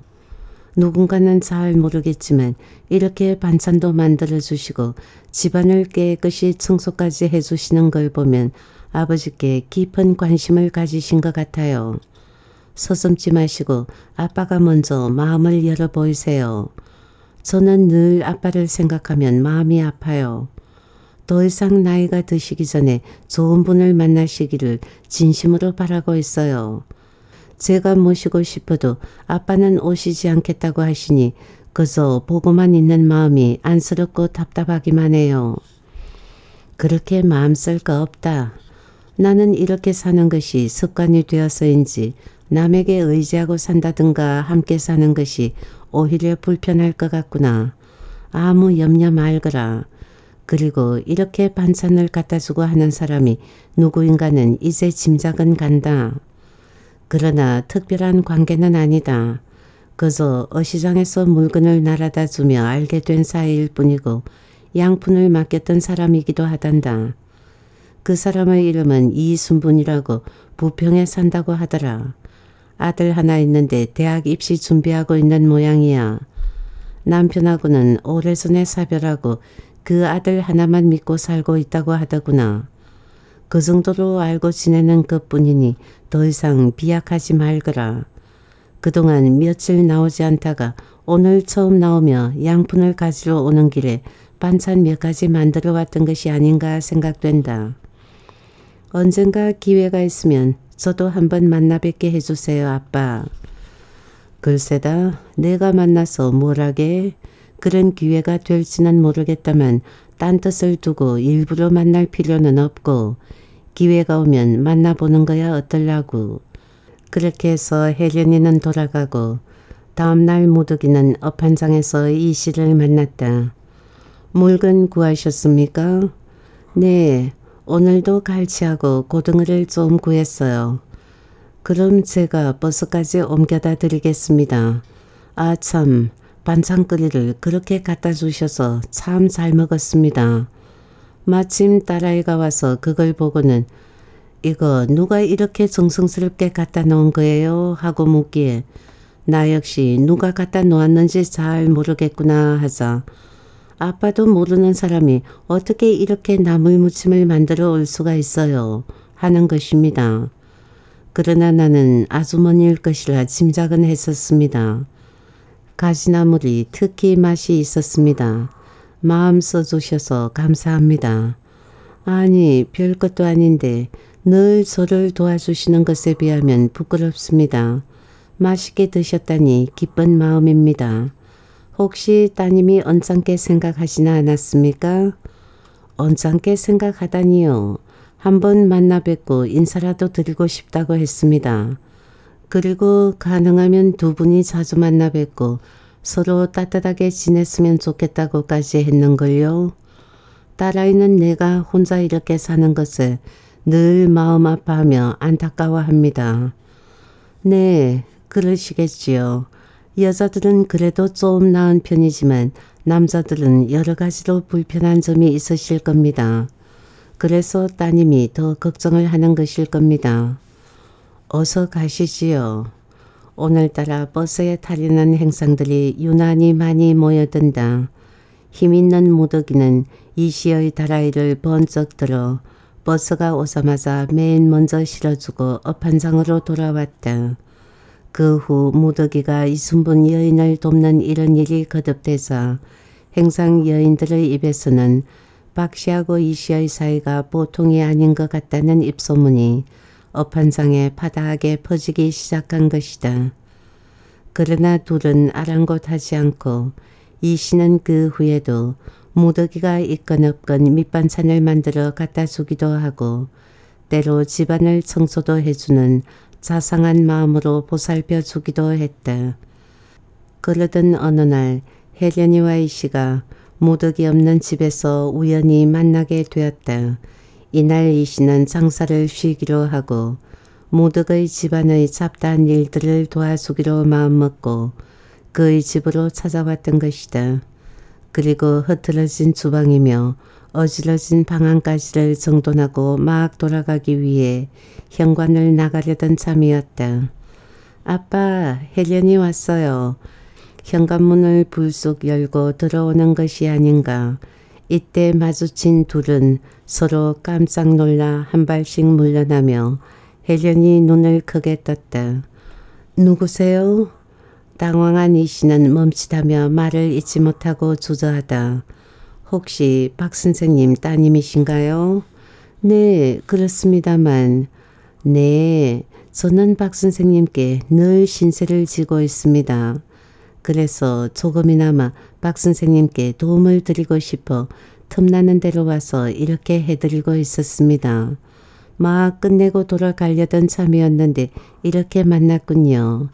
A: 누군가는 잘 모르겠지만 이렇게 반찬도 만들어주시고 집안을 깨끗이 청소까지 해주시는 걸 보면 아버지께 깊은 관심을 가지신 것 같아요. 서슴지 마시고 아빠가 먼저 마음을 열어보이세요. 저는 늘 아빠를 생각하면 마음이 아파요. 더 이상 나이가 드시기 전에 좋은 분을 만나시기를 진심으로 바라고 있어요. 제가 모시고 싶어도 아빠는 오시지 않겠다고 하시니 그저 보고만 있는 마음이 안쓰럽고 답답하기만 해요. 그렇게 마음 쓸 거 없다. 나는 이렇게 사는 것이 습관이 되어서인지 남에게 의지하고 산다든가 함께 사는 것이 오히려 불편할 것 같구나. 아무 염려 말거라. 그리고 이렇게 반찬을 갖다 주고 하는 사람이 누구인가는 이제 짐작은 간다. 그러나 특별한 관계는 아니다. 그저 어시장에서 물건을 날아다 주며 알게 된 사이일 뿐이고 양푼을 맡겼던 사람이기도 하단다. 그 사람의 이름은 이순분이라고 부평에 산다고 하더라. 아들 하나 있는데 대학 입시 준비하고 있는 모양이야. 남편하고는 오래전에 사별하고 그 아들 하나만 믿고 살고 있다고 하더구나. 그 정도로 알고 지내는 것뿐이니 더 이상 비약하지 말거라. 그동안 며칠 나오지 않다가 오늘 처음 나오며 양푼을 가지러 오는 길에 반찬 몇 가지 만들어 왔던 것이 아닌가 생각된다. 언젠가 기회가 있으면 저도 한번 만나 뵙게 해주세요 아빠. 글쎄다 내가 만나서 뭘 하게 그런 기회가 될지는 모르겠다만 딴 뜻을 두고 일부러 만날 필요는 없고 기회가 오면 만나보는 거야 어떨라고. 그렇게 해서 혜련이는 돌아가고 다음날 모독기는 업한장에서 이 씨를 만났다. 물건 구하셨습니까? 네, 오늘도 갈치하고 고등어를 좀 구했어요. 그럼 제가 버스까지 옮겨다 드리겠습니다. 아 참, 반찬거리를 그렇게 갖다 주셔서 참 잘 먹었습니다. 마침 딸아이가 와서 그걸 보고는 이거 누가 이렇게 정성스럽게 갖다 놓은 거예요? 하고 묻기에 나 역시 누가 갖다 놓았는지 잘 모르겠구나 하자 아빠도 모르는 사람이 어떻게 이렇게 나물 무침을 만들어 올 수가 있어요 하는 것입니다. 그러나 나는 아주머니일 것이라 짐작은 했었습니다. 가지나물이 특히 맛이 있었습니다. 마음 써주셔서 감사합니다. 아니 별것도 아닌데 늘 저를 도와주시는 것에 비하면 부끄럽습니다. 맛있게 드셨다니 기쁜 마음입니다. 혹시 따님이 언짢게 생각하시나 않았습니까? 언짢게 생각하다니요. 한번 만나 뵙고 인사라도 드리고 싶다고 했습니다. 그리고 가능하면 두 분이 자주 만나 뵙고 서로 따뜻하게 지냈으면 좋겠다고까지 했는걸요. 딸아이는 내가 혼자 이렇게 사는 것을 늘 마음 아파하며 안타까워합니다. 네, 그러시겠지요. 여자들은 그래도 좀 나은 편이지만 남자들은 여러 가지로 불편한 점이 있으실 겁니다. 그래서 따님이 더 걱정을 하는 것일 겁니다. 어서 가시지요. 오늘따라 버스에 달리는 행상들이 유난히 많이 모여든다. 힘있는 무더기는 이시의 다라이를 번쩍 들어 버스가 오자마자 맨 먼저 실어주고 업한상으로 돌아왔다. 그 후 무더기가 이순분 여인을 돕는 이런 일이 거듭돼서 행상 여인들의 입에서는 박씨하고 이씨의 사이가 보통이 아닌 것 같다는 입소문이 어판상의 바하게 퍼지기 시작한 것이다. 그러나 둘은 아랑곳하지 않고 이 씨는 그 후에도 무더기가 있건 없건 밑반찬을 만들어 갖다 주기도 하고 때로 집안을 청소도 해주는 자상한 마음으로 보살펴 주기도 했다. 그러던 어느 날 혜련이와 이씨가 무더기 없는 집에서 우연히 만나게 되었다. 이날 이 씨는 장사를 쉬기로 하고 모덕의 집안의 잡다한 일들을 도와주기로 마음먹고 그의 집으로 찾아왔던 것이다. 그리고 흐트러진 주방이며 어지러진 방안까지를 정돈하고 막 돌아가기 위해 현관을 나가려던 참이었다. 아빠, 혜련이 왔어요. 현관문을 불쑥 열고 들어오는 것이 아닌가. 이때 마주친 둘은 서로 깜짝 놀라 한 발씩 물러나며 혜련이 눈을 크게 떴다. 누구세요? 당황한 이씨는 멈칫하며 말을 잊지 못하고 주저하다. 혹시 박 선생님 따님이신가요? 네, 그렇습니다만. 네, 저는 박 선생님께 늘 신세를 지고 있습니다. 그래서 조금이나마 박 선생님께 도움을 드리고 싶어 틈나는 대로 와서 이렇게 해드리고 있었습니다. 막 끝내고 돌아가려던 참이었는데 이렇게 만났군요.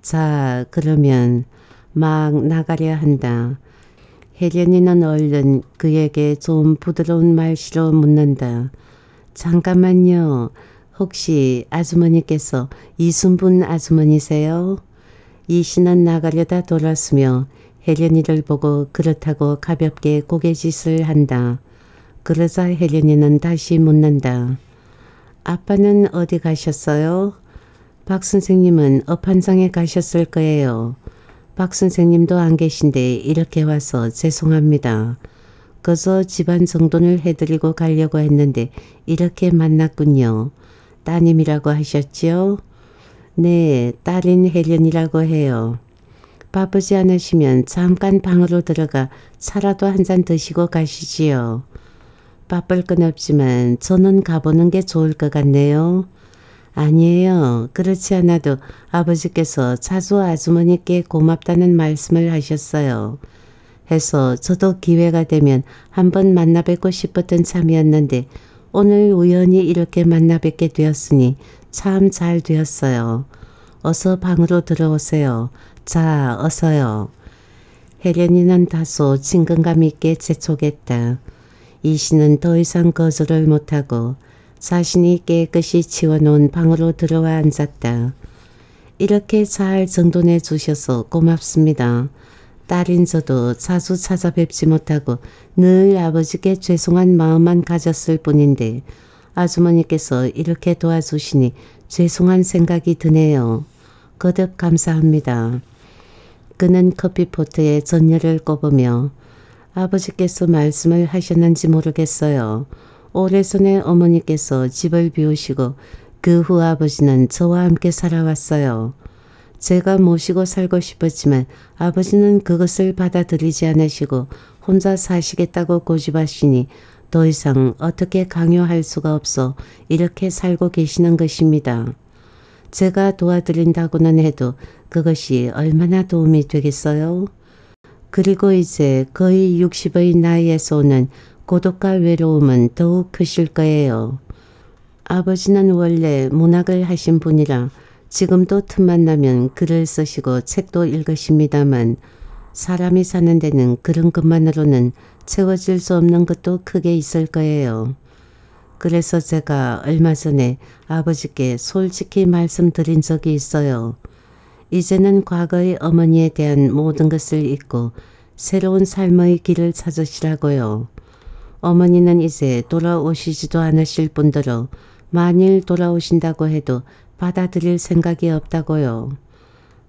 A: 자 그러면 막 나가려 한다. 혜련이는 얼른 그에게 좀 부드러운 말씨로 묻는다. 잠깐만요. 혹시 아주머니께서 이순분 아주머니세요? 이신은 나가려다 돌았으며 혜련이를 보고 그렇다고 가볍게 고개짓을 한다. 그러자 혜련이는 다시 묻는다. 아빠는 어디 가셨어요? 박 선생님은 업한상에 가셨을 거예요. 박 선생님도 안 계신데 이렇게 와서 죄송합니다. 그저 집안 정돈을 해드리고 가려고 했는데 이렇게 만났군요. 따님이라고 하셨지요? 네, 딸인 헬련이라고 해요. 바쁘지 않으시면 잠깐 방으로 들어가 차라도 한 잔 드시고 가시지요. 바쁠 건 없지만 저는 가보는 게 좋을 것 같네요. 아니에요. 그렇지 않아도 아버지께서 자주 아주머니께 고맙다는 말씀을 하셨어요. 해서 저도 기회가 되면 한번 만나 뵙고 싶었던 참이었는데 오늘 우연히 이렇게 만나 뵙게 되었으니 참잘 되었어요. 어서 방으로 들어오세요. 자, 어서요. 혜련이는 다소 친근감 있게 재촉했다. 이 씨는 더 이상 거절을 못하고 자신이 깨끗이 치워놓은 방으로 들어와 앉았다. 이렇게 잘 정돈해 주셔서 고맙습니다. 딸인 저도 자주 찾아뵙지 못하고 늘 아버지께 죄송한 마음만 가졌을 뿐인데 아주머니께서 이렇게 도와주시니 죄송한 생각이 드네요. 거듭 감사합니다. 그는 커피포트에 전열을 꼽으며 아버지께서 말씀을 하셨는지 모르겠어요. 오래전에 어머니께서 집을 비우시고 그 후 아버지는 저와 함께 살아왔어요. 제가 모시고 살고 싶었지만 아버지는 그것을 받아들이지 않으시고 혼자 사시겠다고 고집하시니 더 이상 어떻게 강요할 수가 없어 이렇게 살고 계시는 것입니다. 제가 도와드린다고는 해도 그것이 얼마나 도움이 되겠어요? 그리고 이제 거의 60의 나이에서 오는 고독과 외로움은 더욱 크실 거예요. 아버지는 원래 문학을 하신 분이라 지금도 틈만 나면 글을 쓰시고 책도 읽으십니다만 사람이 사는 데는 그런 것만으로는 채워질 수 없는 것도 크게 있을 거예요. 그래서 제가 얼마 전에 아버지께 솔직히 말씀드린 적이 있어요. 이제는 과거의 어머니에 대한 모든 것을 잊고 새로운 삶의 길을 찾으시라고요. 어머니는 이제 돌아오시지도 않으실 뿐더러 만일 돌아오신다고 해도 받아들일 생각이 없다고요.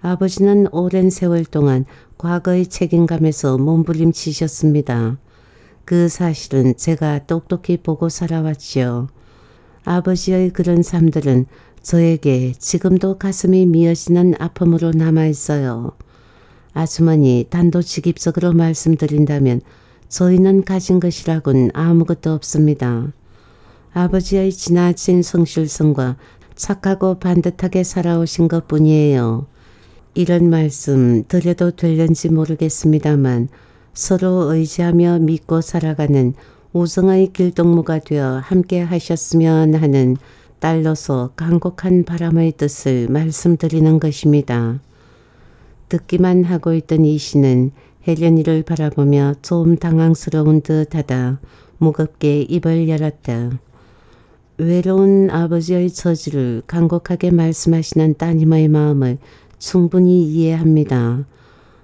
A: 아버지는 오랜 세월 동안 과거의 책임감에서 몸부림치셨습니다. 그 사실은 제가 똑똑히 보고 살아왔지요. 아버지의 그런 삶들은 저에게 지금도 가슴이 미어지는 아픔으로 남아있어요. 아주머니 단도직입적으로 말씀드린다면 저희는 가진 것이라곤 아무것도 없습니다. 아버지의 지나친 성실성과 착하고 반듯하게 살아오신 것뿐이에요. 이런 말씀 드려도 될는지 모르겠습니다만 서로 의지하며 믿고 살아가는 우승의 길동무가 되어 함께 하셨으면 하는 딸로서 간곡한 바람의 뜻을 말씀드리는 것입니다. 듣기만 하고 있던 이 씨는 혜련이를 바라보며 좀 당황스러운 듯하다. 무겁게 입을 열었다. 외로운 아버지의 처지를 간곡하게 말씀하시는 따님의 마음을 충분히 이해합니다.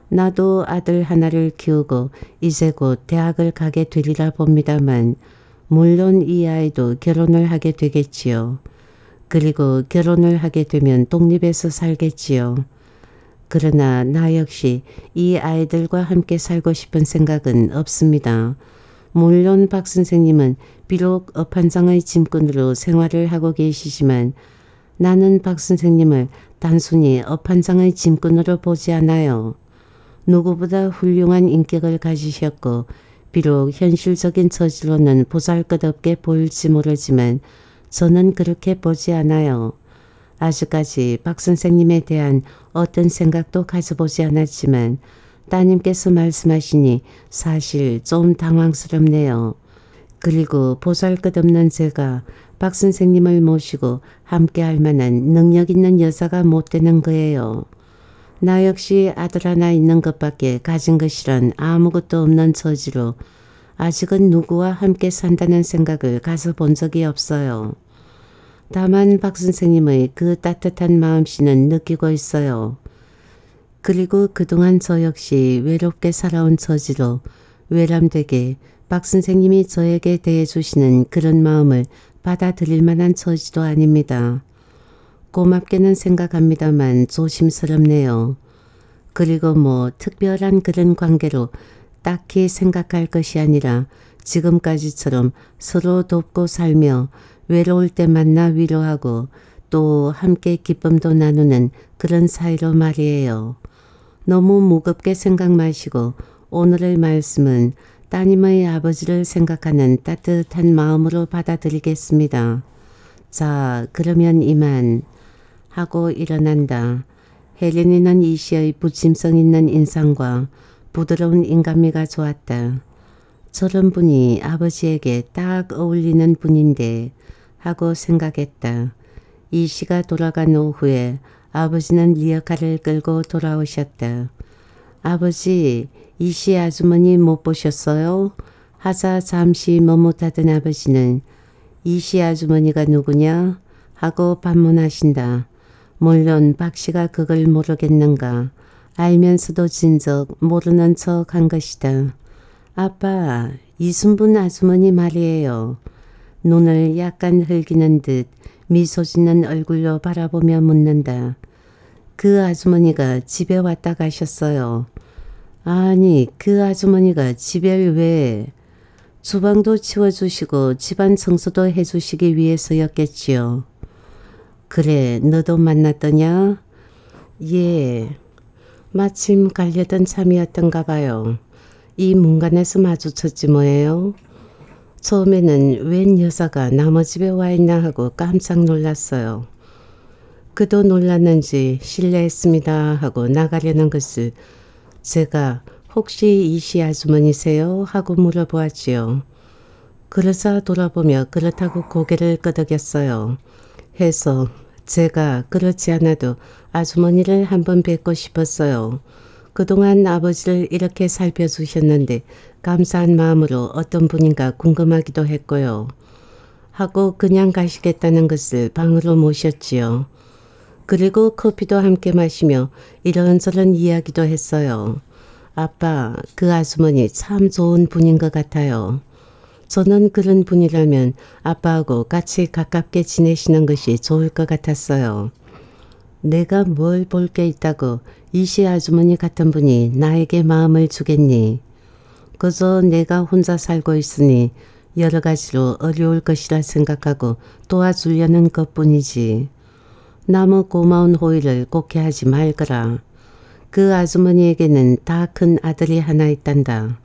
A: 나도 아들 하나를 키우고 이제 곧 대학을 가게 되리라 봅니다만 물론 이 아이도 결혼을 하게 되겠지요. 그리고 결혼을 하게 되면 독립해서 살겠지요. 그러나 나 역시 이 아이들과 함께 살고 싶은 생각은 없습니다. 물론 박 선생님은 비록 업한장의 짐꾼으로 생활을 하고 계시지만 나는 박 선생님을 단순히 업한장의 짐꾼으로 보지 않아요. 누구보다 훌륭한 인격을 가지셨고 비록 현실적인 처지로는 보살것없게 보일지 모르지만 저는 그렇게 보지 않아요. 아직까지 박 선생님에 대한 어떤 생각도 가져보지 않았지만 따님께서 말씀하시니 사실 좀 당황스럽네요. 그리고 보살것없는 제가 박 선생님을 모시고 함께할 만한 능력 있는 여자가 못 되는 거예요. 나 역시 아들 하나 있는 것밖에 가진 것이란 아무것도 없는 처지로 아직은 누구와 함께 산다는 생각을 가서 본 적이 없어요. 다만 박 선생님의 그 따뜻한 마음씨는 느끼고 있어요. 그리고 그동안 저 역시 외롭게 살아온 처지로 외람되게 박 선생님이 저에게 대해 주시는 그런 마음을 받아들일 만한 처지도 아닙니다. 고맙게는 생각합니다만 조심스럽네요. 그리고 뭐 특별한 그런 관계로 딱히 생각할 것이 아니라 지금까지처럼 서로 돕고 살며 외로울 때 만나 위로하고 또 함께 기쁨도 나누는 그런 사이로 말이에요. 너무 무겁게 생각 마시고 오늘의 말씀은 따님의 아버지를 생각하는 따뜻한 마음으로 받아들이겠습니다. 자, 그러면 이만 하고 일어난다. 헬린이는이 시의 부침성 있는 인상과 부드러운 인간미가 좋았다. 저런 분이 아버지에게 딱 어울리는 분인데 하고 생각했다. 이 씨가 돌아간 오후에 아버지는 리어카를 끌고 돌아오셨다. 아버지, 이씨 아주머니 못 보셨어요? 하자 잠시 머뭇하던 아버지는 이씨 아주머니가 누구냐? 하고 반문하신다. 물론 박 씨가 그걸 모르겠는가. 알면서도 진즉 모르는 척 한 것이다. 아빠, 이순분 아주머니 말이에요. 눈을 약간 흘기는 듯 미소 짓는 얼굴로 바라보며 묻는다. 그 아주머니가 집에 왔다 가셨어요. 아니, 그 아주머니가 집에 왜? 주방도 치워주시고 집안 청소도 해주시기 위해서였겠지요. 그래, 너도 만났더냐? 예, 마침 갈려던 참이었던가 봐요. 이 문간에서 마주쳤지 뭐예요? 처음에는 웬 여자가 남의 집에 와 있나 하고 깜짝 놀랐어요. 그도 놀랐는지 실례했습니다 하고 나가려는 것을 제가 혹시 이씨 아주머니세요? 하고 물어보았지요. 그러자 돌아보며 그렇다고 고개를 끄덕였어요. 해서 제가 그렇지 않아도 아주머니를 한번 뵙고 싶었어요. 그동안 아버지를 이렇게 살펴주셨는데 감사한 마음으로 어떤 분인가 궁금하기도 했고요. 하고 그냥 가시겠다는 것을 방으로 모셨지요. 그리고 커피도 함께 마시며 이런저런 이야기도 했어요. 아빠, 그 아주머니 참 좋은 분인 것 같아요. 저는 그런 분이라면 아빠하고 같이 가깝게 지내시는 것이 좋을 것 같았어요. 내가 뭘 볼 게 있다고 이시 아주머니 같은 분이 나에게 마음을 주겠니? 그저 내가 혼자 살고 있으니 여러 가지로 어려울 것이라 생각하고 도와주려는 것뿐이지. 나무 고마운 호의를 곱게 하지 말거라. 그 아주머니에게는 다 큰 아들이 하나 있단다.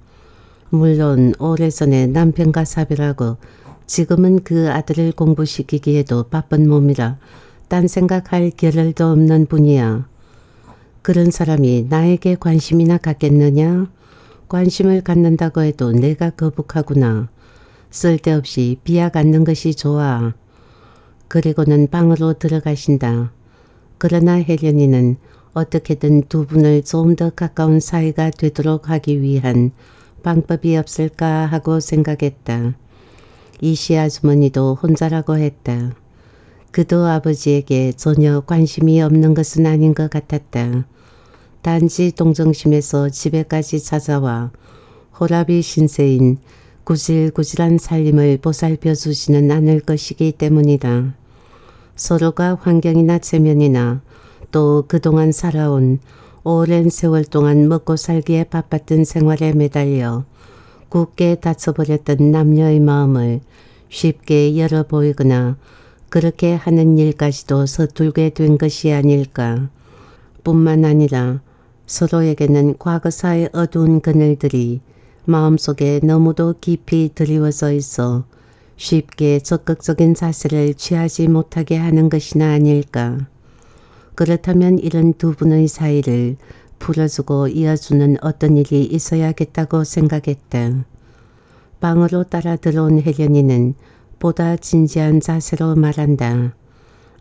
A: 물론 오래전에 남편과 사별하고 지금은 그 아들을 공부시키기에도 바쁜 몸이라 딴 생각할 겨를도 없는 분이야. 그런 사람이 나에게 관심이나 갖겠느냐? 관심을 갖는다고 해도 내가 거북하구나. 쓸데없이 비하 갖는 것이 좋아. 그리고는 방으로 들어가신다. 그러나 혜련이는 어떻게든 두 분을 좀 더 가까운 사이가 되도록 하기 위한 방법이 없을까 하고 생각했다. 이시 아주머니도 혼자라고 했다. 그도 아버지에게 전혀 관심이 없는 것은 아닌 것 같았다. 단지 동정심에서 집에까지 찾아와 호랍이 신세인 구질구질한 살림을 보살펴 주지는 않을 것이기 때문이다. 서로가 환경이나 체면이나 또 그동안 살아온 오랜 세월 동안 먹고 살기에 바빴던 생활에 매달려 굳게 다쳐버렸던 남녀의 마음을 쉽게 열어 보이거나 그렇게 하는 일까지도 서툴게 된 것이 아닐까. 뿐만 아니라 서로에게는 과거사의 어두운 그늘들이 마음속에 너무도 깊이 드리워져 있어 쉽게 적극적인 자세를 취하지 못하게 하는 것이나 아닐까. 그렇다면 이런 두 분의 사이를 풀어주고 이어주는 어떤 일이 있어야겠다고 생각했다. 방으로 따라 들어온 혜련이는 보다 진지한 자세로 말한다.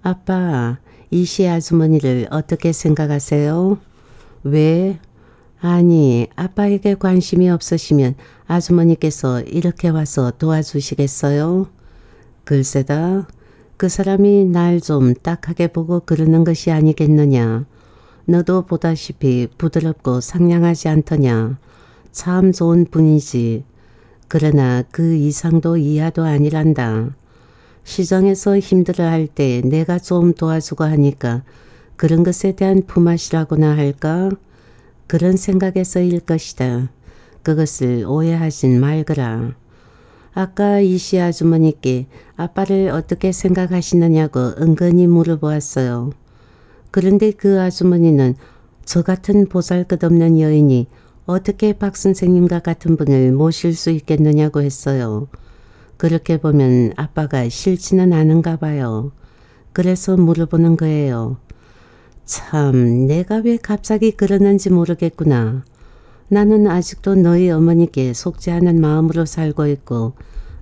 A: 아빠, 이 시 아주머니를 어떻게 생각하세요? 왜? 아니, 아빠에게 관심이 없으시면 아주머니께서 이렇게 와서 도와주시겠어요? 글쎄다. 그 사람이 날 좀 딱하게 보고 그러는 것이 아니겠느냐. 너도 보다시피 부드럽고 상냥하지 않더냐. 참 좋은 분이지. 그러나 그 이상도 이하도 아니란다. 시장에서 힘들어할 때 내가 좀 도와주고 하니까 그런 것에 대한 품앗이라고나 할까? 그런 생각에서일 것이다. 그것을 오해하진 말거라. 아까 이씨 아주머니께 아빠를 어떻게 생각하시느냐고 은근히 물어보았어요. 그런데 그 아주머니는 저 같은 보살끝 없는 여인이 어떻게 박 선생님과 같은 분을 모실 수 있겠느냐고 했어요. 그렇게 보면 아빠가 싫지는 않은가 봐요. 그래서 물어보는 거예요. 참, 내가 왜 갑자기 그러는지 모르겠구나. 나는 아직도 너희 어머니께 속지 않은 마음으로 살고 있고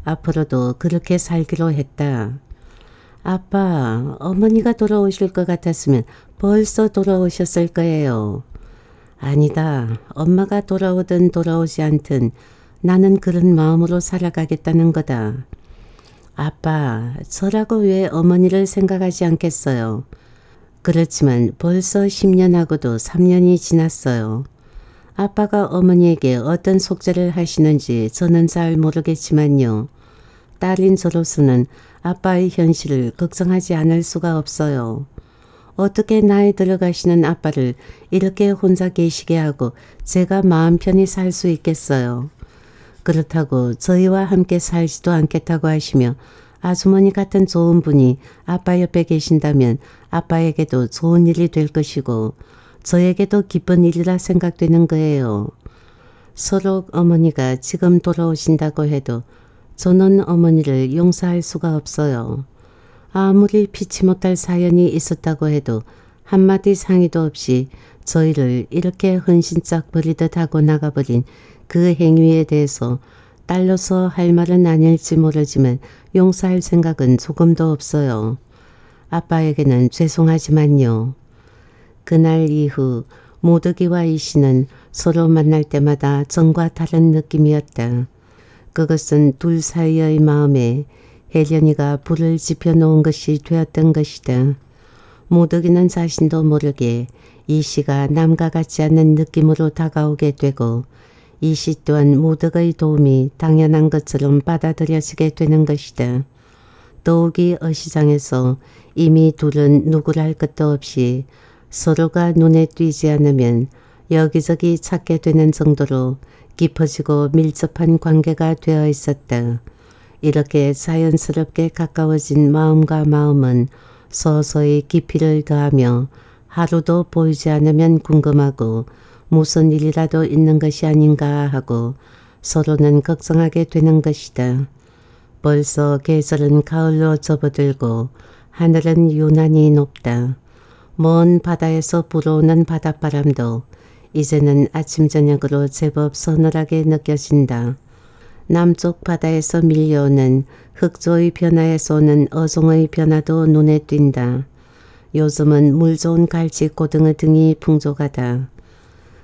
A: 앞으로도 그렇게 살기로 했다. 아빠, 어머니가 돌아오실 것 같았으면 벌써 돌아오셨을 거예요. 아니다. 엄마가 돌아오든 돌아오지 않든 나는 그런 마음으로 살아가겠다는 거다. 아빠, 저라고 왜 어머니를 생각하지 않겠어요? 그렇지만 벌써 10년하고도 3년이 지났어요. 아빠가 어머니에게 어떤 속죄를 하시는지 저는 잘 모르겠지만요. 딸인 저로서는 아빠의 현실을 걱정하지 않을 수가 없어요. 어떻게 나이 들어가시는 아빠를 이렇게 혼자 계시게 하고 제가 마음 편히 살 수 있겠어요. 그렇다고 저희와 함께 살지도 않겠다고 하시며 아주머니 같은 좋은 분이 아빠 옆에 계신다면 아빠에게도 좋은 일이 될 것이고 저에게도 기쁜 일이라 생각되는 거예요. 서로 어머니가 지금 돌아오신다고 해도 저는 어머니를 용서할 수가 없어요. 아무리 피치 못할 사연이 있었다고 해도 한마디 상의도 없이 저희를 이렇게 헌신짝 버리듯 하고 나가버린 그 행위에 대해서 딸로서 할 말은 아닐지 모르지만 용서할 생각은 조금도 없어요. 아빠에게는 죄송하지만요. 그날 이후 모두기와 이 씨는 서로 만날 때마다 전과 다른 느낌이었다. 그것은 둘 사이의 마음에 혜련이가 불을 지펴놓은 것이 되었던 것이다. 모덕기는 자신도 모르게 이 씨가 남과 같지 않은 느낌으로 다가오게 되고 이씨 또한 모덕의 도움이 당연한 것처럼 받아들여지게 되는 것이다. 더욱이 어시장에서 이미 둘은 누구랄 것도 없이 서로가 눈에 띄지 않으면 여기저기 찾게 되는 정도로 깊어지고 밀접한 관계가 되어 있었다. 이렇게 자연스럽게 가까워진 마음과 마음은 서서히 깊이를 더하며 하루도 보이지 않으면 궁금하고 무슨 일이라도 있는 것이 아닌가 하고 서로는 걱정하게 되는 것이다. 벌써 계절은 가을로 접어들고 하늘은 유난히 높다. 먼 바다에서 불어오는 바닷바람도 이제는 아침 저녁으로 제법 서늘하게 느껴진다. 남쪽 바다에서 밀려오는 흑조의 변화에서 오는 어종의 변화도 눈에 띈다. 요즘은 물 좋은 갈치 고등어 등이 풍족하다.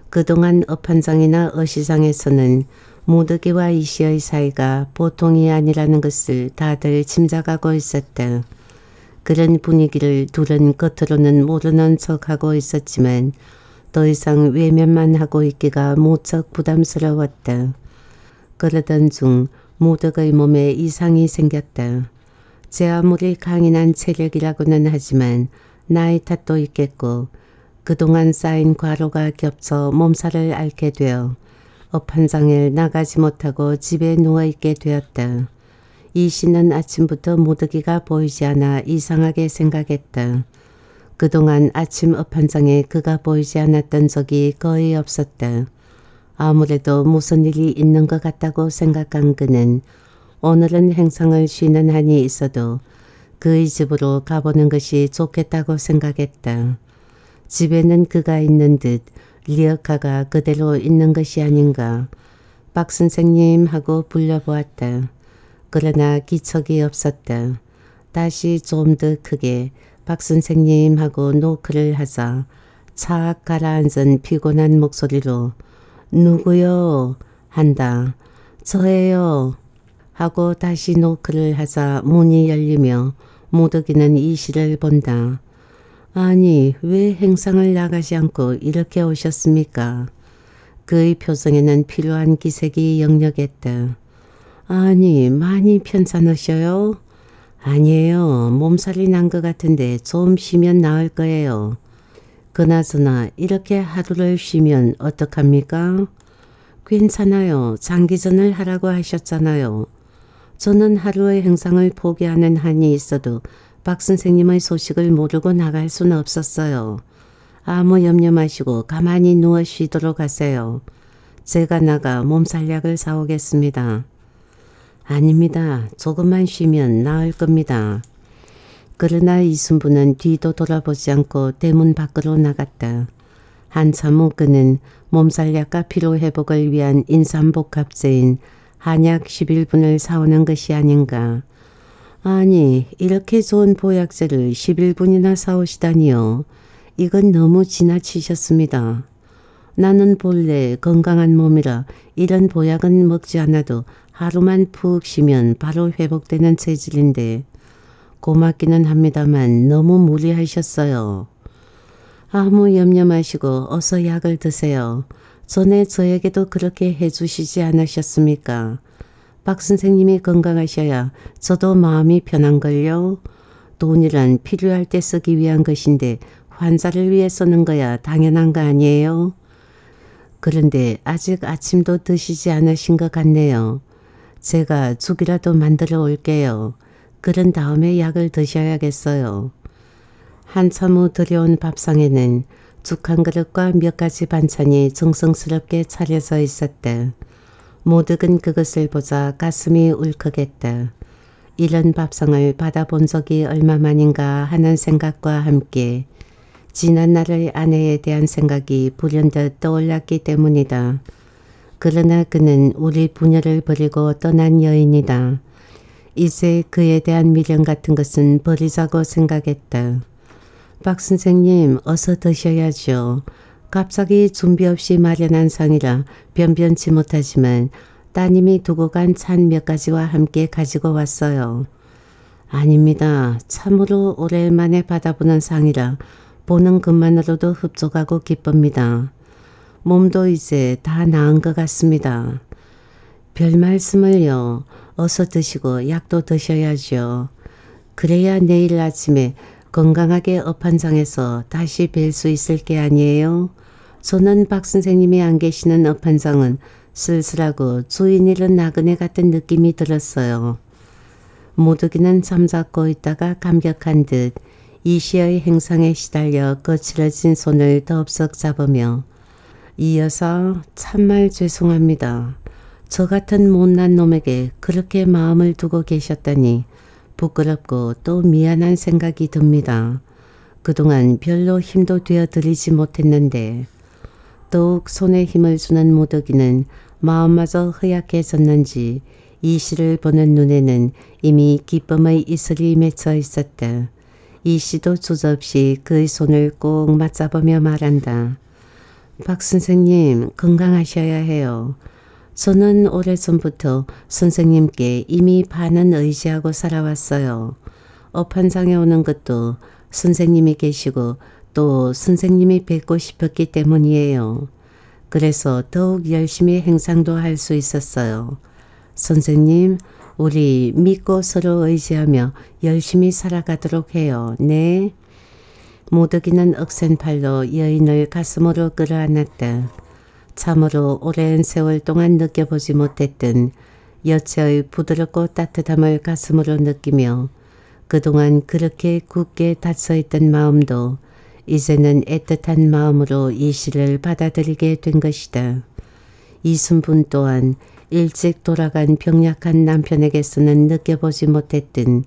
A: 그동안 어판장이나 어시장에서는 무더기와 이시의 사이가 보통이 아니라는 것을 다들 짐작하고 있었다. 그런 분위기를 둘은 겉으로는 모르는 척하고 있었지만 더 이상 외면만 하고 있기가 무척 부담스러웠다. 그러던 중 모덕의 몸에 이상이 생겼다. 제 아무리 강인한 체력이라고는 하지만 나이 탓도 있겠고 그동안 쌓인 과로가 겹쳐 몸살을 앓게 되어 업 한장을 나가지 못하고 집에 누워있게 되었다. 이 씨는 아침부터 모더기가 보이지 않아 이상하게 생각했다. 그동안 아침 업현장에 그가 보이지 않았던 적이 거의 없었다. 아무래도 무슨 일이 있는 것 같다고 생각한 그는 오늘은 행상을 쉬는 한이 있어도 그의 집으로 가보는 것이 좋겠다고 생각했다. 집에는 그가 있는 듯 리어카가 그대로 있는 것이 아닌가 박 선생님 하고 불려보았다. 그러나 기척이 없었다. 다시 좀 더 크게 박 선생님하고 노크를 하자 차악 가라앉은 피곤한 목소리로 누구요? 한다. 저예요. 하고 다시 노크를 하자 문이 열리며 모덕기는이 시를 본다. 아니 왜 행상을 나가지 않고 이렇게 오셨습니까? 그의 표정에는 필요한 기색이 역력했다. 아니, 많이 편찮으셔요? 아니에요. 몸살이 난 것 같은데 좀 쉬면 나을 거예요. 그나저나 이렇게 하루를 쉬면 어떡합니까? 괜찮아요. 장기전을 하라고 하셨잖아요. 저는 하루의 행상을 포기하는 한이 있어도 박 선생님의 소식을 모르고 나갈 수는 없었어요. 아무 염려 마시고 가만히 누워 쉬도록 하세요. 제가 나가 몸살약을 사오겠습니다. 아닙니다. 조금만 쉬면 나을 겁니다. 그러나 이순부는 뒤도 돌아보지 않고 대문 밖으로 나갔다. 한참 후 그는 몸살약과 피로회복을 위한 인삼복합제인 한약 11분을 사오는 것이 아닌가. 아니 이렇게 좋은 보약제를 11분이나 사오시다니요. 이건 너무 지나치셨습니다. 나는 본래 건강한 몸이라 이런 보약은 먹지 않아도 하루만 푹 쉬면 바로 회복되는 체질인데 고맙기는 합니다만 너무 무리하셨어요. 아무 염려 마시고 어서 약을 드세요. 전에 저에게도 그렇게 해주시지 않으셨습니까? 박 선생님이 건강하셔야 저도 마음이 편한걸요. 돈이란 필요할 때 쓰기 위한 것인데 환자를 위해 쓰는 거야 당연한 거 아니에요? 그런데 아직 아침도 드시지 않으신 것 같네요. 제가 죽이라도 만들어 올게요. 그런 다음에 약을 드셔야겠어요. 한참 후 들여온 밥상에는 죽 한 그릇과 몇 가지 반찬이 정성스럽게 차려져 있었대. 모득은 그것을 보자 가슴이 울컥했다. 이런 밥상을 받아본 적이 얼마만인가 하는 생각과 함께 지난 날의 아내에 대한 생각이 불현듯 떠올랐기 때문이다. 그러나 그는 우리 부녀를 버리고 떠난 여인이다. 이제 그에 대한 미련 같은 것은 버리자고 생각했다. 박 선생님 어서 드셔야죠. 갑자기 준비 없이 마련한 상이라 변변치 못하지만 따님이 두고 간 찬 몇 가지와 함께 가지고 왔어요. 아닙니다. 참으로 오랜만에 받아보는 상이라 보는 것만으로도 흡족하고 기쁩니다. 몸도 이제 다 나은 것 같습니다. 별 말씀을요. 어서 드시고 약도 드셔야죠. 그래야 내일 아침에 건강하게 업한상에서 다시 뵐 수 있을 게 아니에요. 저는 박 선생님이 안 계시는 업한상은 쓸쓸하고 주인 잃은 나그네 같은 느낌이 들었어요. 모두기는 잠자코 있다가 감격한 듯 이시의 행상에 시달려 거칠어진 손을 덥석 잡으며 이어서 참말 죄송합니다. 저 같은 못난 놈에게 그렇게 마음을 두고 계셨다니 부끄럽고 또 미안한 생각이 듭니다. 그동안 별로 힘도 되어 드리지 못했는데 더욱 손에 힘을 주는 모더기는 마음마저 허약해졌는지 이 시를 보는 눈에는 이미 기쁨의 이슬이 맺혀 있었다. 이 시도 조접시 그의 손을 꼭 맞잡으며 말한다. 박 선생님 건강하셔야 해요. 저는 오래전부터 선생님께 이미 반은 의지하고 살아왔어요. 업판상에 오는 것도 선생님이 계시고 또 선생님이 뵙고 싶었기 때문이에요. 그래서 더욱 열심히 행상도 할 수 있었어요. 선생님, 우리 믿고 서로 의지하며 열심히 살아가도록 해요. 네. 모덕기는 억센 팔로 여인을 가슴으로 끌어안았다. 참으로 오랜 세월 동안 느껴보지 못했던 여체의 부드럽고 따뜻함을 가슴으로 느끼며 그동안 그렇게 굳게 닫혀있던 마음도 이제는 애틋한 마음으로 이 시를 받아들이게 된 것이다. 이순분 또한 일찍 돌아간 병약한 남편에게서는 느껴보지 못했던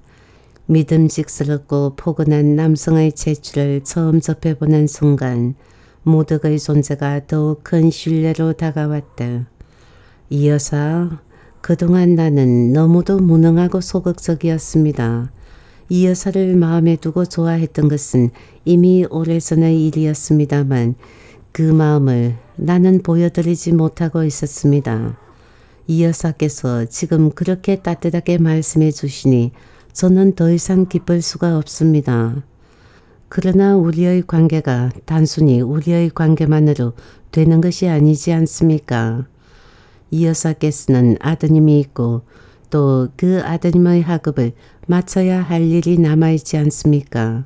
A: 믿음직스럽고 포근한 남성의 재주를 처음 접해보는 순간 모덕의 존재가 더욱 큰 신뢰로 다가왔다. 이 여사, 그동안 나는 너무도 무능하고 소극적이었습니다. 이 여사를 마음에 두고 좋아했던 것은 이미 오래전의 일이었습니다만 그 마음을 나는 보여드리지 못하고 있었습니다. 이 여사께서 지금 그렇게 따뜻하게 말씀해 주시니 저는 더 이상 기쁠 수가 없습니다. 그러나 우리의 관계가 단순히 우리의 관계만으로 되는 것이 아니지 않습니까? 이 여사께서는 아드님이 있고 또 그 아드님의 학업을 마쳐야 할 일이 남아있지 않습니까?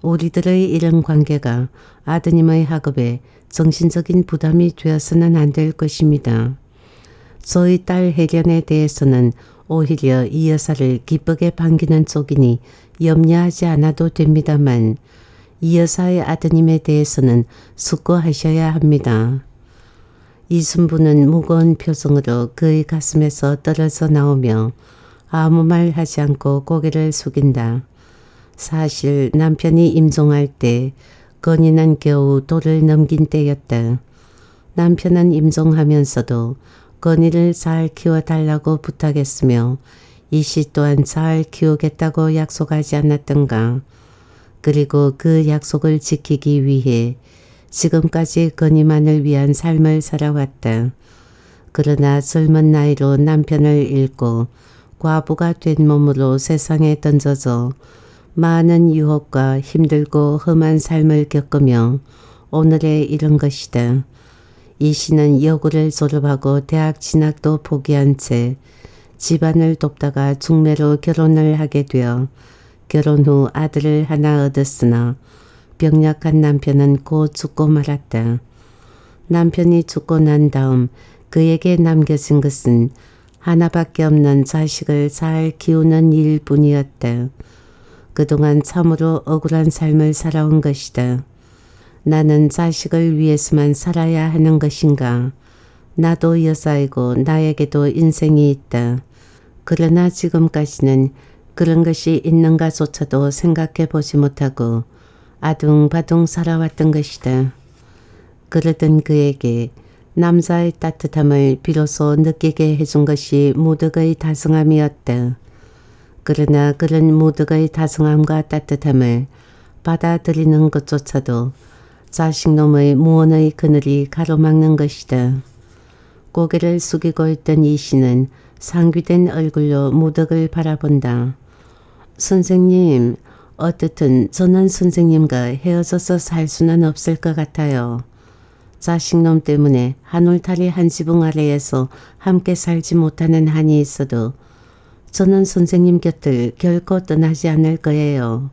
A: 우리들의 이런 관계가 아드님의 학업에 정신적인 부담이 되어서는 안 될 것입니다. 저희 딸 해련에 대해서는 오히려 이 여사를 기쁘게 반기는 쪽이니 염려하지 않아도 됩니다만 이 여사의 아드님에 대해서는 숙고하셔야 합니다. 이순부는 무거운 표정으로 그의 가슴에서 떨어져 나오며 아무 말 하지 않고 고개를 숙인다. 사실 남편이 임종할 때 건이는 겨우 돌을 넘긴 때였다. 남편은 임종하면서도 건이를 잘 키워달라고 부탁했으며 이 씨 또한 잘 키우겠다고 약속하지 않았던가. 그리고 그 약속을 지키기 위해 지금까지 건이만을 위한 삶을 살아왔다. 그러나 젊은 나이로 남편을 잃고 과부가 된 몸으로 세상에 던져져 많은 유혹과 힘들고 험한 삶을 겪으며 오늘의 이런 것이다. 이 씨는 여고를 졸업하고 대학 진학도 포기한 채 집안을 돕다가 중매로 결혼을 하게 되어 결혼 후 아들을 하나 얻었으나 병약한 남편은 곧 죽고 말았다. 남편이 죽고 난 다음 그에게 남겨진 것은 하나밖에 없는 자식을 잘 키우는 일뿐이었다. 그동안 참으로 억울한 삶을 살아온 것이다. 나는 자식을 위해서만 살아야 하는 것인가. 나도 여사이고 나에게도 인생이 있다. 그러나 지금까지는 그런 것이 있는가조차도 생각해 보지 못하고 아둥바둥 살아왔던 것이다. 그러던 그에게 남자의 따뜻함을 비로소 느끼게 해준 것이 모덕의 다성함이었다. 그러나 그런 모덕의 다성함과 따뜻함을 받아들이는 것조차도 자식놈의 무언의 그늘이 가로막는 것이다. 고개를 숙이고 있던 이 씨는 상귀된 얼굴로 무덕을 바라본다. 선생님, 어떻든 전한 선생님과 헤어져서 살 수는 없을 것 같아요. 자식놈 때문에 한 울타리 한 지붕 아래에서 함께 살지 못하는 한이 있어도 저는 선생님 곁을 결코 떠나지 않을 거예요.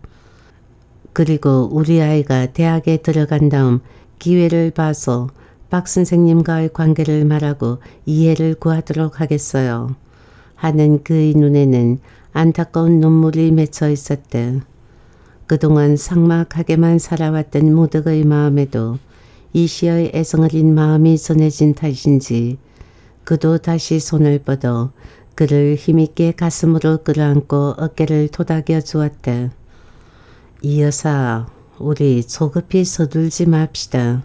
A: 그리고 우리 아이가 대학에 들어간 다음 기회를 봐서 박 선생님과의 관계를 말하고 이해를 구하도록 하겠어요. 하는 그의 눈에는 안타까운 눈물이 맺혀 있었대. 그동안 상막하게만 살아왔던 모덕의 마음에도 이 시의 애성어린 마음이 전해진 탓인지 그도 다시 손을 뻗어 그를 힘있게 가슴으로 끌어안고 어깨를 토닥여 주었대. 이 여사, 우리 조급히 서둘지 맙시다.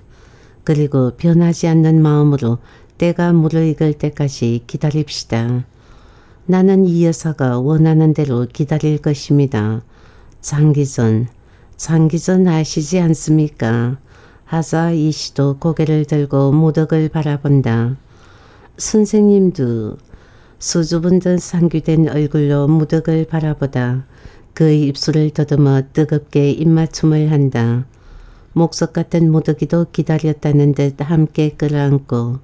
A: 그리고 변하지 않는 마음으로 때가 물을 익을 때까지 기다립시다. 나는 이 여사가 원하는 대로 기다릴 것입니다. 장기전, 장기전 아시지 않습니까? 하자 이 씨도 고개를 들고 모덕을 바라본다. 선생님도 수줍은 듯 상기된 얼굴로 무덕을 바라보다 그 입술을 더듬어 뜨겁게 입맞춤을 한다. 목석 같은 모더기도 기다렸다는 듯 함께 끌어안고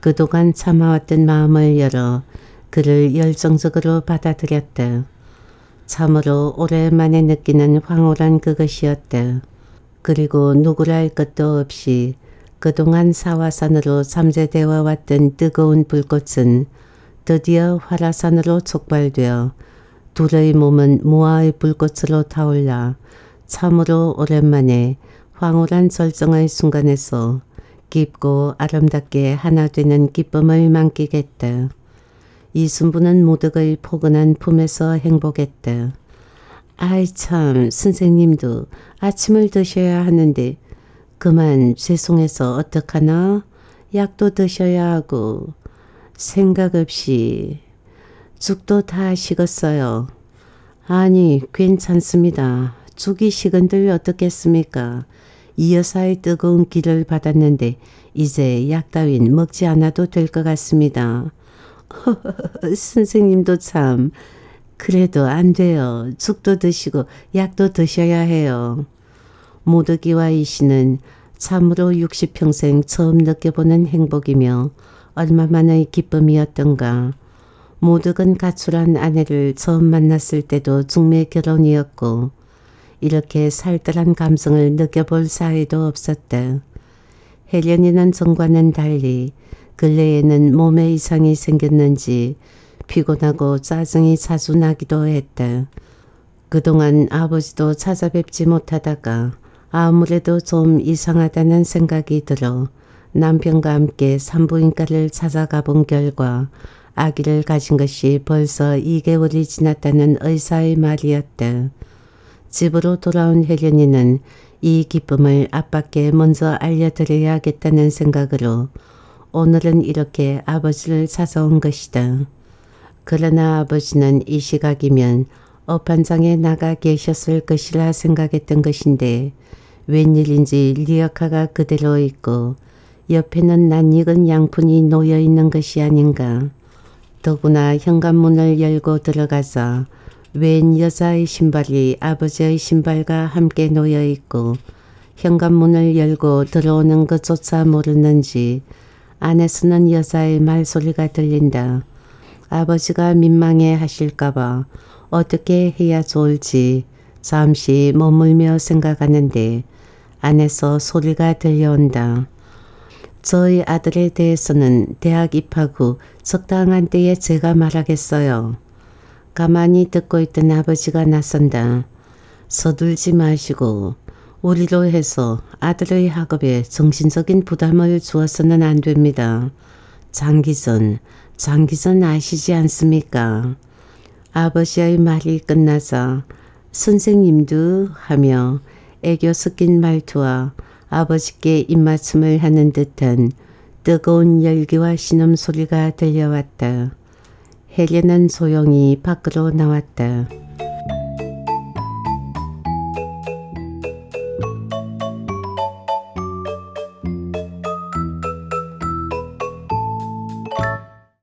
A: 그동안 참아왔던 마음을 열어 그를 열정적으로 받아들였다. 참으로 오랜만에 느끼는 황홀한 그것이었다. 그리고 누구랄 것도 없이 그동안 사화산으로 잠재되어 왔던 뜨거운 불꽃은 드디어 화라산으로 촉발되어 둘의 몸은 모아의 불꽃으로 타올라 참으로 오랜만에 황홀한 절정의 순간에서 깊고 아름답게 하나 되는 기쁨을 만끽했다. 이순부는 모덕의 포근한 품에서 행복했다. 아이 참 선생님도 아침을 드셔야 하는데 그만 죄송해서 어떡하나 약도 드셔야 하고 생각 없이 죽도 다 식었어요. 아니 괜찮습니다. 죽이 식은데 어떻겠습니까? 이 여사의 뜨거운 기를 받았는데 이제 약 따윈 먹지 않아도 될 것 같습니다. 선생님도 참 그래도 안 돼요. 죽도 드시고 약도 드셔야 해요. 모드기와 이 씨는 참으로 60평생 처음 느껴보는 행복이며 얼마만의 기쁨이었던가. 모득은 가출한 아내를 처음 만났을 때도 중매 결혼이었고 이렇게 살뜰한 감성을 느껴볼 사이도 없었다. 혜련이는 전과는 달리 근래에는 몸에 이상이 생겼는지 피곤하고 짜증이 자주 나기도 했다. 그동안 아버지도 찾아뵙지 못하다가 아무래도 좀 이상하다는 생각이 들어 남편과 함께 산부인과를 찾아가 본 결과 아기를 가진 것이 벌써 2개월이 지났다는 의사의 말이었다. 집으로 돌아온 혜련이는 이 기쁨을 아빠께 먼저 알려드려야겠다는 생각으로 오늘은 이렇게 아버지를 찾아온 것이다. 그러나 아버지는 이 시각이면 어판장에 나가 계셨을 것이라 생각했던 것인데 웬일인지 리어카가 그대로 있고 옆에는 낯익은 양푼이 놓여있는 것이 아닌가. 더구나 현관문을 열고 들어가서 웬 여자의 신발이 아버지의 신발과 함께 놓여 있고 현관문을 열고 들어오는 것조차 모르는지 안에서는 여자의 말소리가 들린다. 아버지가 민망해 하실까봐 어떻게 해야 좋을지 잠시 머물며 생각하는데 안에서 소리가 들려온다. 저희 아들에 대해서는 대학 입학 후 적당한 때에 제가 말하겠어요. 가만히 듣고 있던 아버지가 나선다. 서둘지 마시고 우리로 해서 아들의 학업에 정신적인 부담을 주어서는 안 됩니다. 장기전, 장기전 아시지 않습니까? 아버지의 말이 끝나자 선생님도 하며 애교 섞인 말투와 아버지께 입맞춤을 하는 듯한 뜨거운 열기와 신음 소리가 들려왔다. 해련한 소영이 밖으로 나왔다.